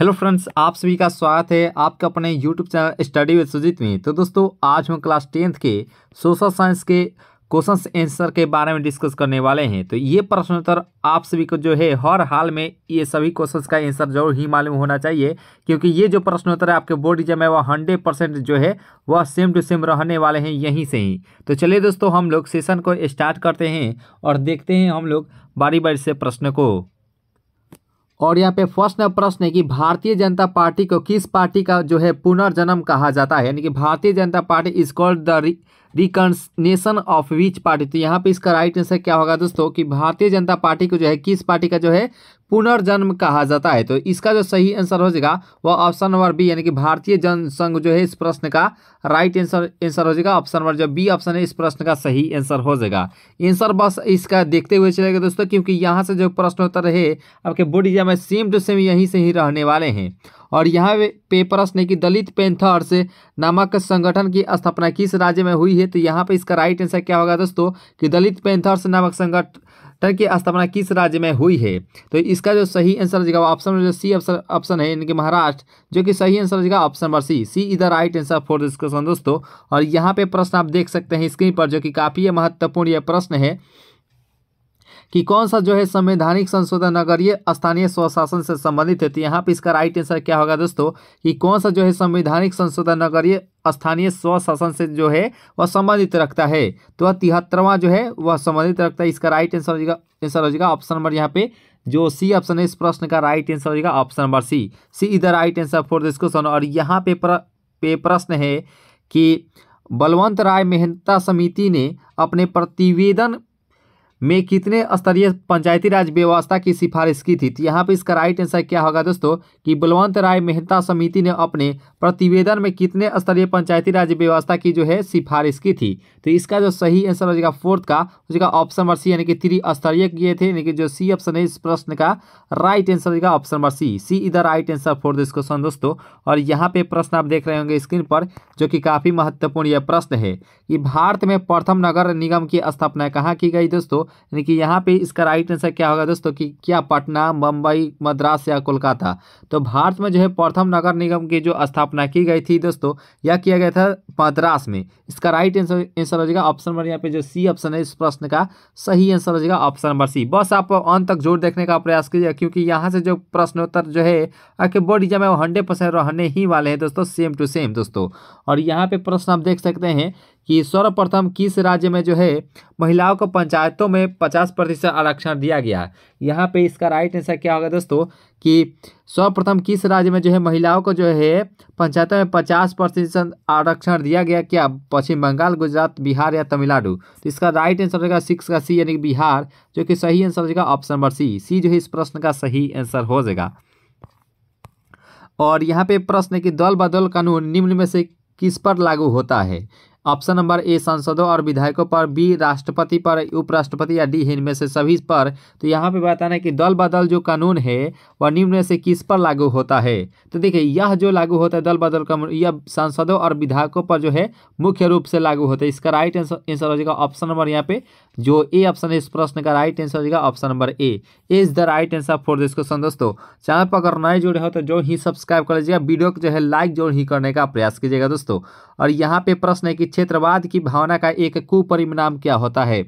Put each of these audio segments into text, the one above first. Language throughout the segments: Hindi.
हेलो फ्रेंड्स आप सभी का स्वागत है आपका अपने YouTube channel study with Sujeet में तो दोस्तों आज हम क्लास टेंथ के सोशल साइंस के क्वेश्चन आंसर के बारे में डिस्कस करने वाले हैं तो ये प्रश्नोत्तर आप सभी को जो है हर हाल में ये सभी क्वेश्चन का आंसर जरूर ही मालूम होना चाहिए क्योंकि ये जो प्रश्नोत्तर है आपके बोर्ड एग्जाम में वह हंड्रेड परसेंट जो है वह सेम टू सेम रहने वाले हैं यहीं से ही तो चलिए दोस्तों हम लोग सेशन को स्टार्ट करते हैं और देखते हैं हम लोग बारी बारी से प्रश्न को और यहाँ पे फर्स्ट प्रश्न है कि भारतीय जनता पार्टी को किस पार्टी का जो है पुनर्जन्म कहा जाता है यानी कि Bharatiya Janata Party is called the reincarnation of which party तो यहाँ पे इसका राइट आंसर क्या होगा दोस्तों कि भारतीय जनता पार्टी को जो है किस पार्टी का जो है पुनर्जन्म कहा जाता है तो इसका जो सही आंसर हो जाएगा वह ऑप्शन नंबर बी यानी कि भारतीय जनसंघ जो है इस प्रश्न का राइट आंसर आंसर हो जाएगा ऑप्शन नंबर जो बी ऑप्शन है इस प्रश्न का सही आंसर हो जाएगा आंसर बस इसका देखते हुए चलेगा दोस्तों क्योंकि यहाँ से जो प्रश्न होता रहे आपके बोर्ड एग्जाम में सेम टू सेम यहीं से ही रहने वाले हैं और यहाँ पे प्रश्न है कि दलित पेंथर्स नामक संगठन की स्थापना किस राज्य में हुई है तो यहाँ पे इसका राइट आंसर क्या होगा दोस्तों कि दलित पेंथर्स नामक संगठन की स्थापना किस राज्य में हुई है तो इसका जो सही आंसर जगह ऑप्शन जो सी ऑप्शन है यानी कि महाराष्ट्र जो कि सही आंसर जगह option number C C is the right answer for this question दोस्तों और यहाँ पे प्रश्न आप देख सकते हैं स्क्रीन पर जो कि काफ़ी महत्वपूर्ण यह प्रश्न है कि कौन सा जो है संवैधानिक संशोधन नगरीय स्थानीय स्वशासन से संबंधित है तो यहाँ पे इसका राइट आंसर क्या होगा दोस्तों कि कौन सा जो है संवैधानिक संशोधन नगरीय स्थानीय स्वशासन से जो है वह संबंधित रखता है तो वह तिहत्तरवां जो है वह संबंधित रखता है इसका राइट आंसर हो जाएगा आंसर हो जाएगा ऑप्शन नंबर यहाँ पे जो सी ऑप्शन है इस प्रश्न का राइट आंसर हो जाएगा ऑप्शन नंबर सी सी इधर right answer for this question और यहाँ पे प्र, पे प्रश्न है कि बलवंत राय मेहनता समिति ने अपने प्रतिवेदन में कितने स्तरीय पंचायती राज व्यवस्था की सिफारिश की थी तो यहाँ पे इसका राइट आंसर क्या होगा दोस्तों कि बलवंत राय मेहता समिति ने अपने प्रतिवेदन में कितने स्तरीय पंचायती राज व्यवस्था की जो है सिफारिश की थी तो इसका जो सही आंसर हो जाएगा फोर्थ का हो जाएगा ऑप्शन नंबर सी यानी कि त्रिस्तरीय किए थे यानी कि जो सी ऑप्शन है इस प्रश्न का राइट आंसर हो जाएगा ऑप्शन नंबर सी सी इधर right answer for this question दोस्तों और यहाँ पे प्रश्न आप देख रहे होंगे स्क्रीन पर जो कि काफी महत्वपूर्ण यह प्रश्न है कि भारत में प्रथम नगर निगम की स्थापना कहाँ की गई दोस्तों यानी कि यहाँ पे इसका राइट आंसर क्या होगा दोस्तों कि क्या पटना मुंबई मद्रास या कोलकाता तो भारत में जो है प्रथम नगर निगम की जो स्थापना की गई थी दोस्तों यह किया गया था मद्रास में इसका राइट आंसर आंसर हो जाएगा ऑप्शन नंबर यहाँ पे जो सी ऑप्शन है इस प्रश्न का सही आंसर हो जाएगा ऑप्शन नंबर सी बस आप अंत तक जोर देखने का प्रयास कीजिए क्योंकि यहाँ से जो प्रश्नोत्तर जो है आपके बोर्ड एग्जाम में वो हंड्रेड परसेंट रहने ही वाले हैं दोस्तों सेम टू सेम दोस्तों और यहाँ पर प्रश्न आप देख सकते हैं कि सर्वप्रथम किस राज्य में जो है महिलाओं को पंचायतों में पचास प्रतिशत आरक्षण दिया गया यहाँ पे इसका राइट आंसर क्या होगा दोस्तों कि सर्वप्रथम किस राज्य में जो है महिलाओं को जो है पंचायतों में पचास प्रतिशत आरक्षण दिया गया क्या पश्चिम बंगाल गुजरात बिहार या तमिलनाडु तो इसका राइट आंसर रहेगा सिक्स का सी यानी कि बिहार जो कि सही आंसर हो जाएगा ऑप्शन नंबर सी सी जो है इस प्रश्न का सही आंसर हो जाएगा और यहाँ पे प्रश्न है कि दल बदल कानून निम्न में से किस पर लागू होता है ऑप्शन नंबर ए सांसदों और विधायकों पर बी राष्ट्रपति पर उपराष्ट्रपति या डी इनमें से सभी पर तो यहाँ पे बताना है कि दल बदल जो कानून है वह निम्न से किस पर लागू होता है तो देखिए यह जो लागू होता है दल बदल कानून यह सांसदों और विधायकों पर जो है मुख्य रूप से लागू होता है इसका राइट आंसर हो जाएगा ऑप्शन नंबर यहाँ पे जो ए ऑप्शन है इस प्रश्न का राइट आंसर हो जाएगा option number A is the right answer for this question दोस्तों चैनल पर अगर नए जुड़े हो तो जो ही सब्सक्राइब कर लीजिएगा वीडियो को जो है लाइक जो ही करने का प्रयास कीजिएगा दोस्तों और यहाँ पे प्रश्न है कि क्षेत्रवाद की भावना का एक कुपरिणाम क्या होता है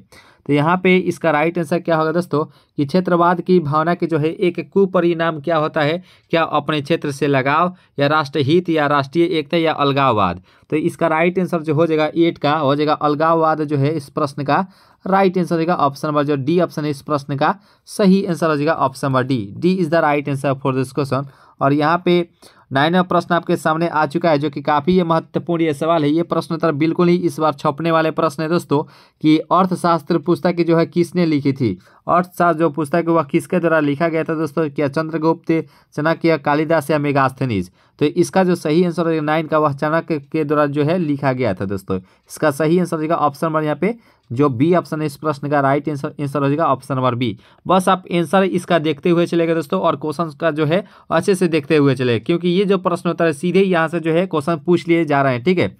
तो यहाँ पे इसका राइट आंसर क्या होगा दोस्तों कि क्षेत्रवाद की भावना के जो है एक कुपरिणाम क्या होता है क्या अपने क्षेत्र से लगाव या राष्ट्रहित या राष्ट्रीय एकता या अलगाववाद तो इसका राइट आंसर जो हो जाएगा एट का हो जाएगा अलगाववाद जो है इस प्रश्न का राइट आंसर रहेगा ऑप्शन नंबर जो डी ऑप्शन है इस प्रश्न का सही आंसर हो जाएगा option number D D is the right answer for this question और यहाँ पे नाइनवा प्रश्न आपके सामने आ चुका है जो कि काफ़ी ये महत्वपूर्ण ये सवाल है ये प्रश्न तर बिल्कुल ही इस बार छपने वाले प्रश्न है दोस्तों कि अर्थशास्त्र पुस्तक जो है किसने लिखी थी अर्थशास्त्र जो पुस्तक वह किसके द्वारा लिखा गया था दोस्तों क्या चंद्रगुप्त चाणक्य या कालिदास या मेगास्थनीज तो इसका जो सही आंसर होगा नाइन का वह चाणक्य के द्वारा जो है लिखा गया था दोस्तों इसका सही आंसर होगा ऑप्शन नंबर यहाँ पे जो बी ऑप्शन है इस प्रश्न का राइट आंसर आंसर हो जाएगा ऑप्शन नंबर बी बस आप आंसर इसका देखते हुए चलेगा दोस्तों और क्वेश्चन का जो है अच्छे से देखते हुए चलेगा क्योंकि ये जो प्रश्न होता है सीधे यहाँ से जो है क्वेश्चन पूछ लिए जा रहे हैं ठीक है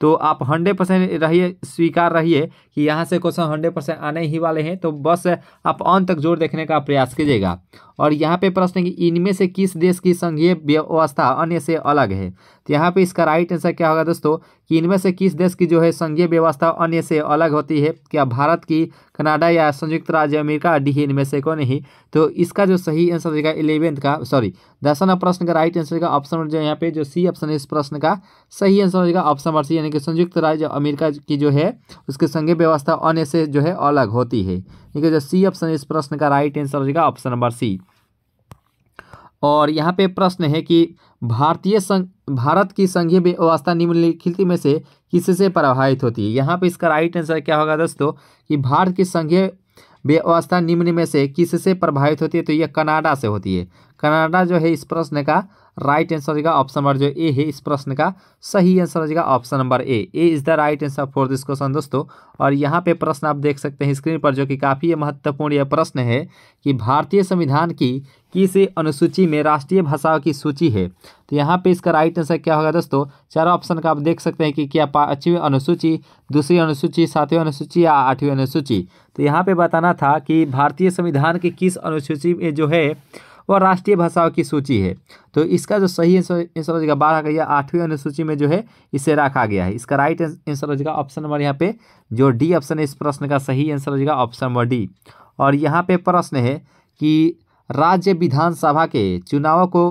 तो आप हंड्रेड परसेंट रहिए स्वीकार रहिए कि यहाँ से क्वेश्चन हंड्रेड परसेंट आने ही वाले हैं तो बस आप अंत तक जोर देखने का प्रयास कीजिएगा और यहाँ पे प्रश्न है कि इनमें से किस देश की संघीय व्यवस्था अन्य से अलग है तो यहाँ पे इसका राइट आंसर क्या होगा दोस्तों कि इनमें से किस देश की जो है संघीय व्यवस्था अन्य से अलग होती है क्या भारत की कनाडा या संयुक्त राज्य अमेरिका डी इनमें से कौन नहीं तो इसका जो सही आंसर रहेगा इलेवेंथ का सॉरी दसवा नंबर प्रश्न का राइट आंसर रहेगा ऑप्शन जो यहाँ पे जो सी ऑप्शन है इस प्रश्न का सही आंसर रहेगा ऑप्शन नंबर सी यानी कि संयुक्त राज्य अमेरिका की जो है उसके संघीय व्यवस्था अन्य से जो है अलग होती है ठीक है जो सी ऑप्शन इस प्रश्न का राइट आंसर हो जाएगा ऑप्शन नंबर सी और यहाँ पे प्रश्न है कि भारतीय संघ भारत की संघीय व्यवस्था निम्नलिखित में से किससे प्रभावित होती है यहाँ पे इसका राइट आंसर क्या होगा दोस्तों कि भारत की संघीय व्यवस्था निम्न में से किससे प्रभावित होती है तो यह कनाडा से होती है कनाडा जो है इस प्रश्न का राइट आंसर हो जाएगा ऑप्शन नंबर जो ए है इस प्रश्न का सही आंसर हो जाएगा option number A A is the right answer for this question दोस्तों और यहाँ पे प्रश्न आप देख सकते हैं स्क्रीन पर जो कि काफ़ी महत्वपूर्ण यह प्रश्न है कि भारतीय संविधान की किस अनुसूची में राष्ट्रीय भाषाओं की सूची है तो यहाँ पे इसका राइट आंसर क्या होगा दोस्तों चार ऑप्शन का आप देख सकते हैं कि क्या पाँचवीं अनुसूची दूसरी अनुसूची सातवीं अनुसूची या आठवीं अनुसूची तो यहाँ पे बताना था कि भारतीय संविधान की किस अनुसूची में जो है वह राष्ट्रीय भाषाओं की सूची है तो इसका जो सही आंसर हो जाएगा बारह का यह आठवीं अनुसूची में जो है इसे रखा गया है इसका राइट आंसर हो जाएगा ऑप्शन नंबर यहाँ पे जो डी ऑप्शन है इस प्रश्न का सही आंसर हो जाएगा ऑप्शन नंबर डी और यहाँ पे प्रश्न है कि राज्य विधानसभा के चुनावों को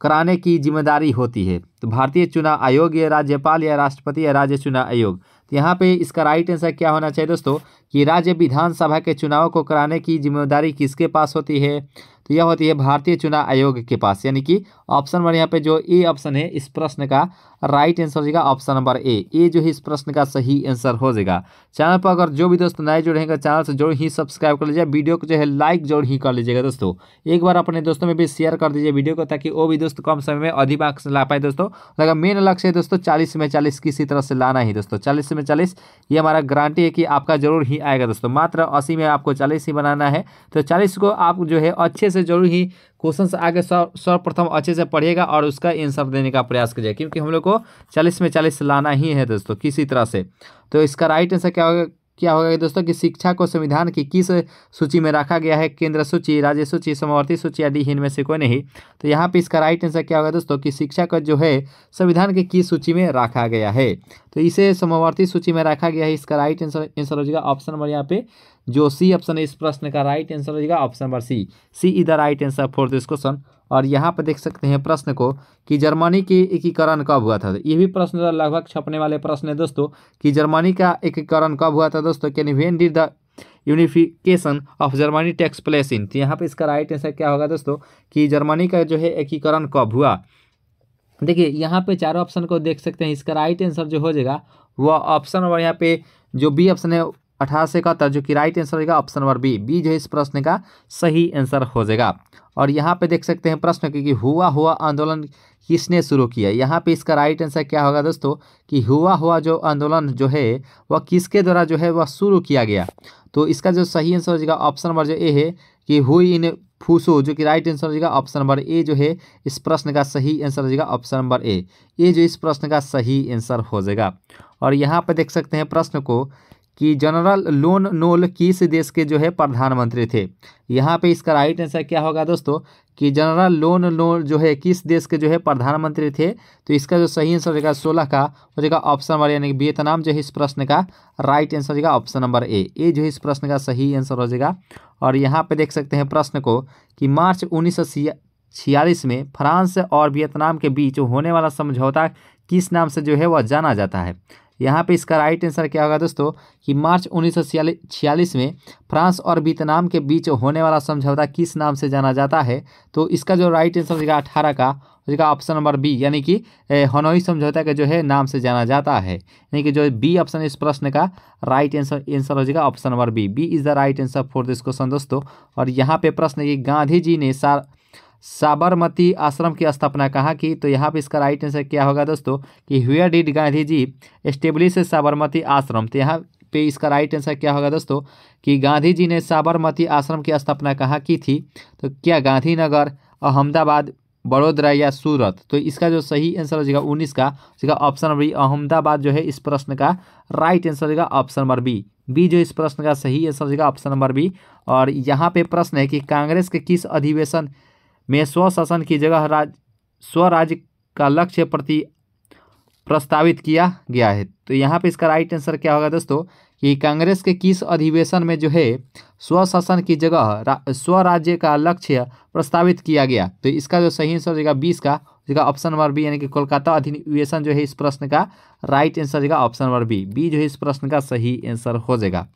कराने की जिम्मेदारी होती है तो भारतीय चुनाव आयोग या राज्यपाल या राष्ट्रपति या राज्य चुनाव आयोग तो यहाँ पे इसका राइट आंसर क्या होना चाहिए दोस्तों कि राज्य विधानसभा के चुनाव को कराने की जिम्मेदारी किसके पास होती है तो यह होती है भारतीय चुनाव आयोग के पास यानी कि ऑप्शन नंबर यहाँ पे जो ए ऑप्शन है इस प्रश्न का राइट आंसर हो जाएगा ऑप्शन नंबर ए ए जो है इस प्रश्न का सही आंसर हो जाएगा चैनल पर अगर जो भी दोस्त नए जुड़ेंगे चैनल से जरूर ही सब्सक्राइब कर लीजिए वीडियो को जो है लाइक जरूर ही कर लीजिएगा दोस्तों एक बार अपने दोस्तों में भी शेयर कर दीजिए वीडियो को ताकि वो भी दोस्त कम समय में अधिक मार्क्स ला पाए दोस्तों अगर मेन लक्ष्य है दोस्तों चालीस में चालीस किसी तरह से लाना ही दोस्तों चालीस में चालीस ये हमारा गारंटी है कि आपका जरूर ही आएगा दोस्तों मात्र अस्सी में आपको चालीस ही बनाना है तो चालीस को आप जो है अच्छे से जरूर ही क्वेश्चन आगे सर्वप्रथम अच्छे से पढ़िएगा और उसका आंसर देने का प्रयास करिएगा क्योंकि हम लोग को चालीस में चालीस लाना ही है दोस्तों किसी तरह से तो इसका राइट आंसर क्या होगा क्या होगा कि दोस्तों कि शिक्षा को संविधान की किस सूची में रखा गया है केंद्र सूची राज्य सूची समवर्ती सूची आदि डीहीन में से कोई नहीं तो यहाँ पे इसका राइट आंसर क्या होगा दोस्तों कि शिक्षा का जो है संविधान की किस सूची में रखा गया है तो इसे समवर्ती सूची में रखा गया है इसका राइट आंसर आंसर हो जाएगा ऑप्शन नंबर यहाँ पे जो सी ऑप्शन है इस प्रश्न का राइट आंसर हो जाएगा option number C C is the right answer for this question और यहाँ पर देख सकते हैं प्रश्न को कि जर्मनी की एकीकरण कब हुआ था ये भी प्रश्न लगभग छपने वाले प्रश्न है दोस्तों कि जर्मनी का एकीकरण कब हुआ था दोस्तों can when did the unification of Germany takes place in तो यहाँ पर इसका राइट आंसर क्या होगा दोस्तों कि जर्मनी का जो है एकीकरण कब हुआ देखिए यहाँ पे चारों ऑप्शन को देख सकते हैं इसका राइट आंसर जो हो जाएगा वह ऑप्शन नंबर यहाँ पे जो बी ऑप्शन है अठारह से इकहत्तर जो कि राइट आंसर होगा ऑप्शन नंबर बी बी जो है इस प्रश्न का सही आंसर हो जाएगा और यहाँ पे देख सकते हैं प्रश्न कि हुआ हुआ आंदोलन किसने शुरू किया यहाँ पे इसका राइट आंसर क्या होगा दोस्तों कि हुआ हुआ जो आंदोलन जो है वह किसके द्वारा जो है वह शुरू किया गया तो इसका जो सही आंसर हो जाएगा ऑप्शन नंबर जो ए है कि हुई इन फूसो जो कि राइट आंसर हो जाएगा ऑप्शन नंबर ए जो है इस प्रश्न का सही आंसर हो जाएगा ऑप्शन नंबर ए ये जो इस प्रश्न का सही आंसर हो जाएगा और यहाँ पर देख सकते हैं प्रश्न को कि जनरल लोन नोल किस देश के जो है प्रधानमंत्री थे यहाँ पे इसका राइट आंसर क्या होगा दोस्तों कि जनरल लोन नोल जो है किस देश के जो है प्रधानमंत्री थे तो इसका जो सही आंसर रहेगा सोलह का हो जाएगा ऑप्शन नंबर यानी कि वियतनाम जो है इस प्रश्न का राइट आंसर हो जाएगा ऑप्शन नंबर ए ए जो है इस प्रश्न का सही आंसर हो जाएगा और यहाँ पे देख सकते हैं प्रश्न को कि मार्च उन्नीस छियालीस में फ्रांस और वियतनाम के बीच होने वाला समझौता किस नाम से जो है वह जाना जाता है यहाँ पे इसका राइट आंसर क्या होगा दोस्तों कि मार्च उन्नीस में फ्रांस और वियतनाम के बीच होने वाला समझौता किस नाम से जाना जाता है तो इसका जो राइट आंसर होगा अठारह का उसका ऑप्शन नंबर बी यानी कि हनोई समझौता का जो है नाम से जाना जाता है यानी कि जो बी ऑप्शन इस प्रश्न का राइट आंसर आंसर हो जाएगा option number B B is the right answer for this question दोस्तों और यहाँ पे प्रश्न कि गांधी जी ने सार साबरमती आश्रम की स्थापना कहाँ की तो यहाँ पे इसका राइट आंसर क्या होगा दोस्तों कि हुआ डिड गांधी जी एस्टेब्लिश साबरमती आश्रम तो यहाँ पे इसका राइट आंसर क्या होगा दोस्तों कि गांधी जी ने साबरमती आश्रम की स्थापना कहाँ की थी तो क्या गांधीनगर अहमदाबाद बड़ोदरा या सूरत तो इसका जो सही आंसर हो जाएगा उन्नीस का उसका ऑप्शन बी अहमदाबाद जो है इस प्रश्न का राइट आंसर हो जाएगा ऑप्शन नंबर बी बी जो इस प्रश्न का सही आंसर हो जाएगा ऑप्शन नंबर बी और यहाँ पे प्रश्न है कि कांग्रेस के किस अधिवेशन में स्वशासन की जगह राज स्वराज्य का लक्ष्य प्रति प्रस्तावित किया गया है तो यहाँ पे इसका राइट आंसर क्या होगा दोस्तों कि कांग्रेस के किस अधिवेशन में जो है स्वशासन की जगह स्वराज्य का लक्ष्य प्रस्तावित किया गया तो इसका जो सही आंसर होगा बीस का जगह ऑप्शन नंबर बी यानी कि कोलकाता अधिवेशन जो है इस प्रश्न का राइट आंसर जगह ऑप्शन नंबर बी बी जो है इस प्रश्न का सही आंसर हो जाएगा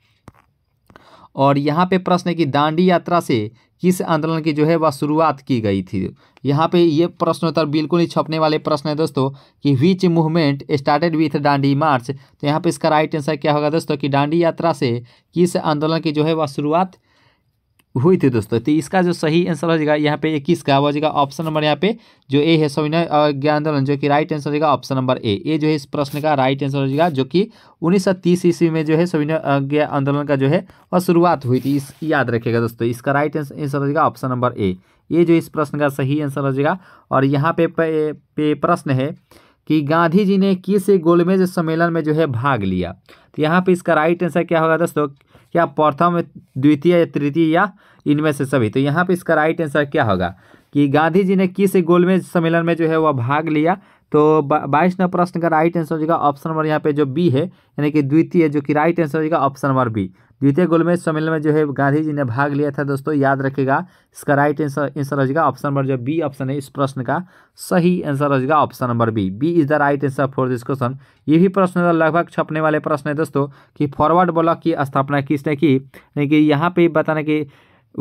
और यहाँ पे प्रश्न है कि दांडी यात्रा से किस आंदोलन की जो है वह शुरुआत की गई थी यहाँ पे ये प्रश्नोत्तर बिल्कुल ही छपने वाले प्रश्न है दोस्तों कि which movement started with Dandi march तो यहाँ पे इसका राइट आंसर क्या होगा दोस्तों कि डांडी यात्रा से किस आंदोलन की जो है वह शुरुआत हुई थी दोस्तों तो इसका जो सही आंसर हो जाएगा यहाँ पे इक्कीस का हो जाएगा ऑप्शन नंबर यहाँ पे जो ए है सविनय ज्ञान आंदोलन जो कि राइट आंसर हो जाएगा ऑप्शन नंबर ए ए जो है इस प्रश्न का राइट आंसर हो जाएगा जो कि उन्नीस सौ तीस ईस्वी में जो है सविनय ज्ञान आंदोलन का जो है वह शुरुआत हुई थी इस याद रखेगा दोस्तों इसका राइट आंसर हो जाएगा ऑप्शन नंबर ए ये जो इस प्रश्न का सही आंसर हो जाएगा और यहाँ पे, पे, पे प्रश्न है कि गांधी जी ने किस गोलमेज सम्मेलन में जो है भाग लिया तो यहाँ पे इसका राइट आंसर क्या होगा दोस्तों या प्रथम द्वितीय या तृतीय या इनमें से सभी तो यहाँ पे इसका राइट आंसर क्या होगा कि गांधी जी ने किस गोलमेज सम्मेलन में जो है वह भाग लिया तो बाईस नंबर प्रश्न का राइट आंसर हो जाएगा ऑप्शन नंबर यहाँ पे जो बी है यानी कि द्वितीय जो कि राइट आंसर हो जाएगा ऑप्शन नंबर बी द्वितीय गोलमेज सम्मेलन में जो है गांधी जी ने भाग लिया था दोस्तों याद रखेगा इसका राइट आंसर आंसर हो जाएगा ऑप्शन नंबर जो बी ऑप्शन है इस प्रश्न का सही आंसर हो जाएगा option number B B is the right answer for this question ये भी प्रश्न लगभग छपने वाले प्रश्न है दोस्तों कि फॉरवर्ड ब्लॉक की स्थापना किसने की यानी कि यहाँ पे बताना कि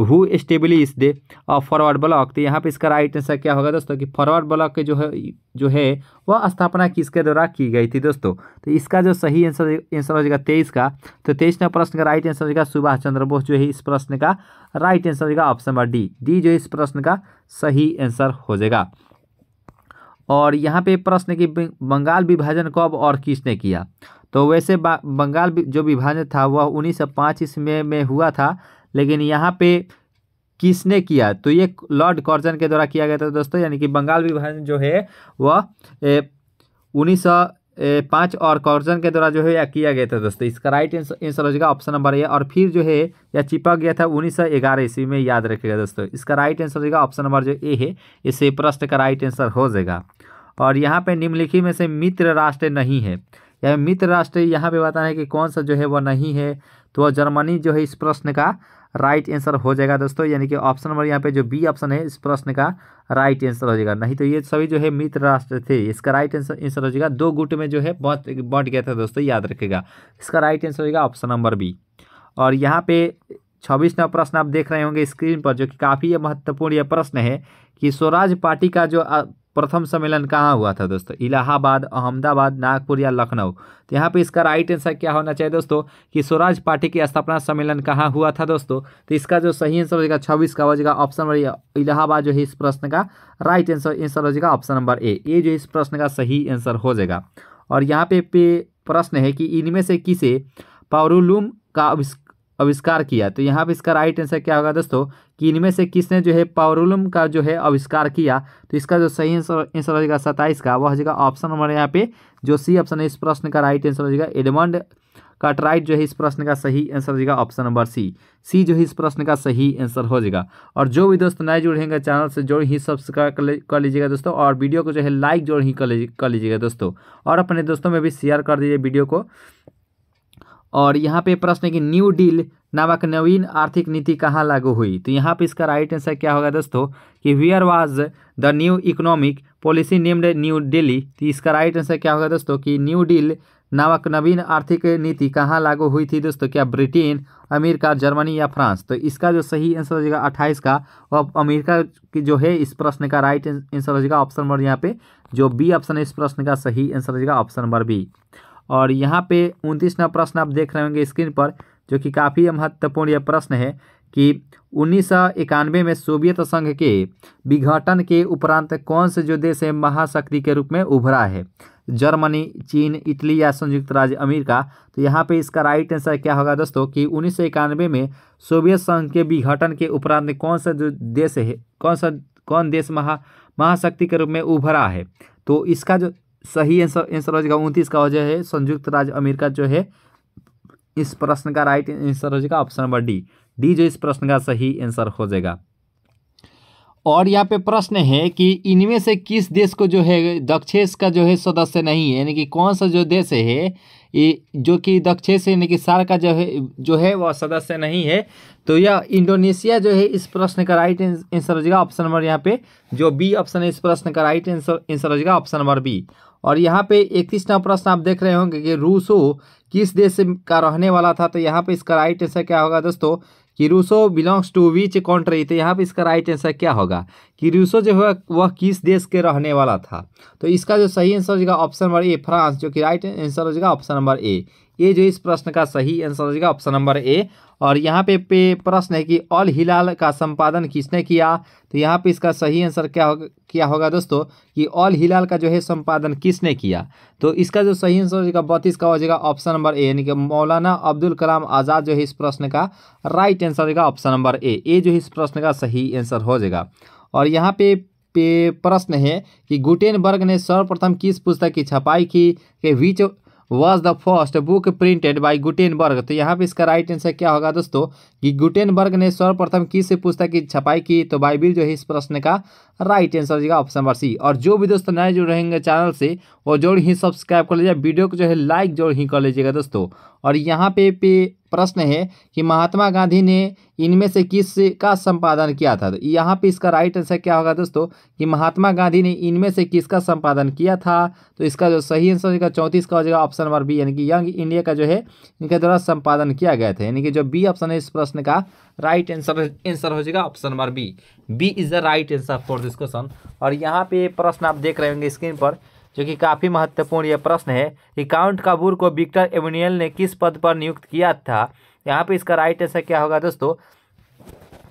हु स्टेबलिश दे और फॉरवर्ड ब्लॉक तो यहाँ पे इसका राइट आंसर क्या होगा दोस्तों कि फॉरवर्ड ब्लॉक के जो है जो है वह स्थापना किसके द्वारा की गई थी दोस्तों तो इसका जो सही आंसर आंसर हो जाएगा तेईस का तो तेईस नंबर प्रश्न का राइट आंसर हो जाएगा सुभाष चंद्र बोस जो है इस प्रश्न का राइट आंसर हो जाएगा ऑप्शन नंबर डी डी जो इस प्रश्न का सही आंसर हो जाएगा और यहाँ पे प्रश्न कि बंगाल विभाजन कब और किसने किया तो वैसे बंगाल जो विभाजन था वह उन्नीस सौ ईस्वी में हुआ था लेकिन यहाँ पे किसने किया तो ये लॉर्ड कॉर्जन के द्वारा किया गया था दोस्तों यानी कि बंगाल विभाजन जो है वह उन्नीस सौ पाँच और कॉर्जन के द्वारा जो है यह किया गया था दोस्तों इसका राइट आंसर हो जाएगा ऑप्शन नंबर ए और फिर जो है यह चिपक गया था उन्नीस सौ ग्यारह ईस्वी में याद रखेगा दोस्तों इसका राइट आंसर हो जाएगा ऑप्शन नंबर जो ए है इसे प्रश्न का राइट आंसर हो जाएगा और यहाँ पे निम्नलिखित में से मित्र राष्ट्र नहीं है या मित्र राष्ट्र यहाँ पे बताना है कि कौन सा जो है वह नहीं है तो जर्मनी जो है इस प्रश्न का राइट आंसर हो जाएगा दोस्तों यानी कि ऑप्शन नंबर यहाँ पे जो बी ऑप्शन है इस प्रश्न का राइट आंसर हो जाएगा नहीं तो ये सभी जो है मित्र राष्ट्र थे इसका राइट आंसर आंसर हो जाएगा दो गुट में जो है बहुत बट गया था दोस्तों याद रखेगा इसका राइट आंसर होगा ऑप्शन नंबर बी और यहाँ पे छब्बीस नंबर प्रश्न आप देख रहे होंगे स्क्रीन पर जो कि काफ़ी महत्वपूर्ण यह प्रश्न है कि स्वराज पार्टी का जो प्रथम सम्मेलन कहाँ हुआ था दोस्तों इलाहाबाद अहमदाबाद नागपुर या लखनऊ तो यहाँ पे इसका राइट आंसर क्या होना चाहिए दोस्तों कि स्वराज पार्टी की स्थापना सम्मेलन कहाँ हुआ था दोस्तों तो इसका जो सही आंसर हो जाएगा छब्बीस का हो जाएगा ऑप्शन नंबर इलाहाबाद जो है इस प्रश्न का राइट आंसर आंसर हो जाएगा ऑप्शन नंबर ए ये जो इस प्रश्न का सही आंसर हो जाएगा और यहाँ पे प्रश्न है कि इनमें से किसे पावरुलूम का आविष्कार किया तो यहाँ पर इसका राइट आंसर क्या होगा दोस्तों कि इनमें से किसने जो है पावरुलम का जो है आविष्कार किया तो इसका जो सही आंसर हो जाएगा सत्ताईस का वह हो जाएगा ऑप्शन नंबर यहाँ पे जो सी ऑप्शन है इस प्रश्न का राइट आंसर हो जाएगा एडमंड कटराइट जो है इस प्रश्न का सही आंसर हो जाएगा ऑप्शन नंबर सी सी जो है इस प्रश्न का सही आंसर हो जाएगा और जो भी दोस्त नए जुड़ेंगे चैनल से जो ही सब्सक्राइब कर लीजिएगा दोस्तों और वीडियो को जो है लाइक जोड़ ही कर लीजिएगा दोस्तों और अपने दोस्तों में भी शेयर कर दीजिए वीडियो को और यहाँ पे प्रश्न है कि न्यू डील नामक नवीन आर्थिक नीति कहाँ लागू हुई तो यहाँ पे इसका राइट आंसर क्या होगा दोस्तों कि where was the new economic policy named new Delhi तो इसका राइट आंसर क्या होगा दोस्तों कि न्यू डील नामक नवीन आर्थिक नीति कहाँ लागू हुई थी दोस्तों क्या ब्रिटेन अमेरिका जर्मनी या फ्रांस तो इसका जो सही आंसर हो जाएगा अट्ठाईस का और अमेरिका की जो है इस प्रश्न का राइट आंसर हो जाएगा ऑप्शन नंबर यहाँ पे जो बी ऑप्शन है इस प्रश्न का सही आंसर हो जाएगा ऑप्शन नंबर बी और यहाँ पे उनतीस नंबर प्रश्न आप देख रहे होंगे स्क्रीन पर जो कि काफ़ी महत्वपूर्ण यह प्रश्न है कि उन्नीस में सोवियत संघ के विघटन के उपरांत कौन से जो देश है महाशक्ति के रूप में उभरा है जर्मनी चीन इटली या संयुक्त राज्य अमेरिका तो यहाँ पे इसका राइट आंसर क्या होगा दोस्तों कि उन्नीस में सोवियत संघ के विघटन के उपरांत कौन सा जो देश है कौन सा कौन देश महा महाशक्ति के रूप में उभरा है तो इसका जो सही आंसर आंसर हो जाएगा उनतीस का हो जाए संयुक्त राज्य अमेरिका जो है इस प्रश्न का राइट आंसर हो जाएगा ऑप्शन नंबर डी डी जो इस प्रश्न का सही आंसर हो जाएगा और यहाँ पे प्रश्न है कि इनमें से किस देश को जो है दक्षेश का जो है सदस्य नहीं है यानी कि कौन सा जो देश है ये जो कि दक्षेश यानी कि सार का जो है जो है वह सदस्य नहीं है तो यह इंडोनेशिया जो है इस प्रश्न का राइट आंसर हो जाएगा ऑप्शन नंबर यहाँ पे जो बी ऑप्शन है इस प्रश्न का राइट आंसर आंसर हो जाएगा ऑप्शन नंबर बी और यहाँ पे इकतीसवा प्रश्न आप देख रहे होंगे कि रूसो किस देश का रहने वाला था तो यहाँ पे इसका राइट आंसर क्या होगा दोस्तों कि Rousseau belongs to which country तो यहाँ पे इसका राइट आंसर क्या होगा कि रूसो जो है वह किस देश के रहने वाला था तो इसका जो सही आंसर हो जाएगा ऑप्शन नंबर ए फ्रांस जो कि राइट आंसर हो जाएगा ऑप्शन नंबर ए ये जो इस प्रश्न का सही आंसर हो जाएगा ऑप्शन नंबर ए और यहाँ पे पे प्रश्न है कि अल हिलाल का संपादन किसने किया तो यहाँ पे इसका सही आंसर क्या होगा क्या होगा दोस्तों कि अल हिलाल का जो है संपादन किसने किया तो इसका जो सही आंसर हो जाएगा बत्तीस का हो जाएगा ऑप्शन नंबर ए यानी कि मौलाना अब्दुल कलाम आज़ाद जो है इस प्रश्न का राइट आंसर हो जाएगा ऑप्शन नंबर ए ए जो है इस प्रश्न का सही आंसर हो जाएगा और यहाँ पे पे प्रश्न है कि गुटेनबर्ग ने सर्वप्रथम किस पुस्तक की छपाई की कि which was the first book printed by Gutenberg तो यहाँ पे इसका राइट आंसर क्या होगा दोस्तों कि गुटेनबर्ग ने सर्वप्रथम किस पुस्तक की छपाई की तो बाइबिल जो है इस प्रश्न का राइट आंसर हो जाएगा ऑप्शन नंबर सी और जो भी दोस्तों नए जो रहेंगे चैनल से वो जोर ही सब्सक्राइब कर लीजिएगा वीडियो को जो है लाइक जोर ही कर लीजिएगा दोस्तों और यहाँ पे पे प्रश्न है कि महात्मा गांधी ने इनमें से किस का संपादन किया था तो यहाँ पे इसका राइट आंसर क्या होगा दोस्तों कि महात्मा गांधी ने इनमें से किसका संपादन किया था तो इसका जो सही आंसर हो जाएगा चौंतीस का हो जाएगा ऑप्शन नंबर बी यानी कि यंग इंडिया का जो है इनके द्वारा संपादन किया गया था यानी कि जो बी ऑप्शन है इस प्रश्न का राइट आंसर आंसर हो जाएगा option number B B is the right answer for this question और यहाँ पे प्रश्न आप देख रहे होंगे स्क्रीन पर जो कि काफ़ी महत्वपूर्ण यह प्रश्न है कि काउंट काबूर को विक्टर एम्यूनियल ने किस पद पर नियुक्त किया था यहाँ पे इसका राइट आंसर क्या होगा दोस्तों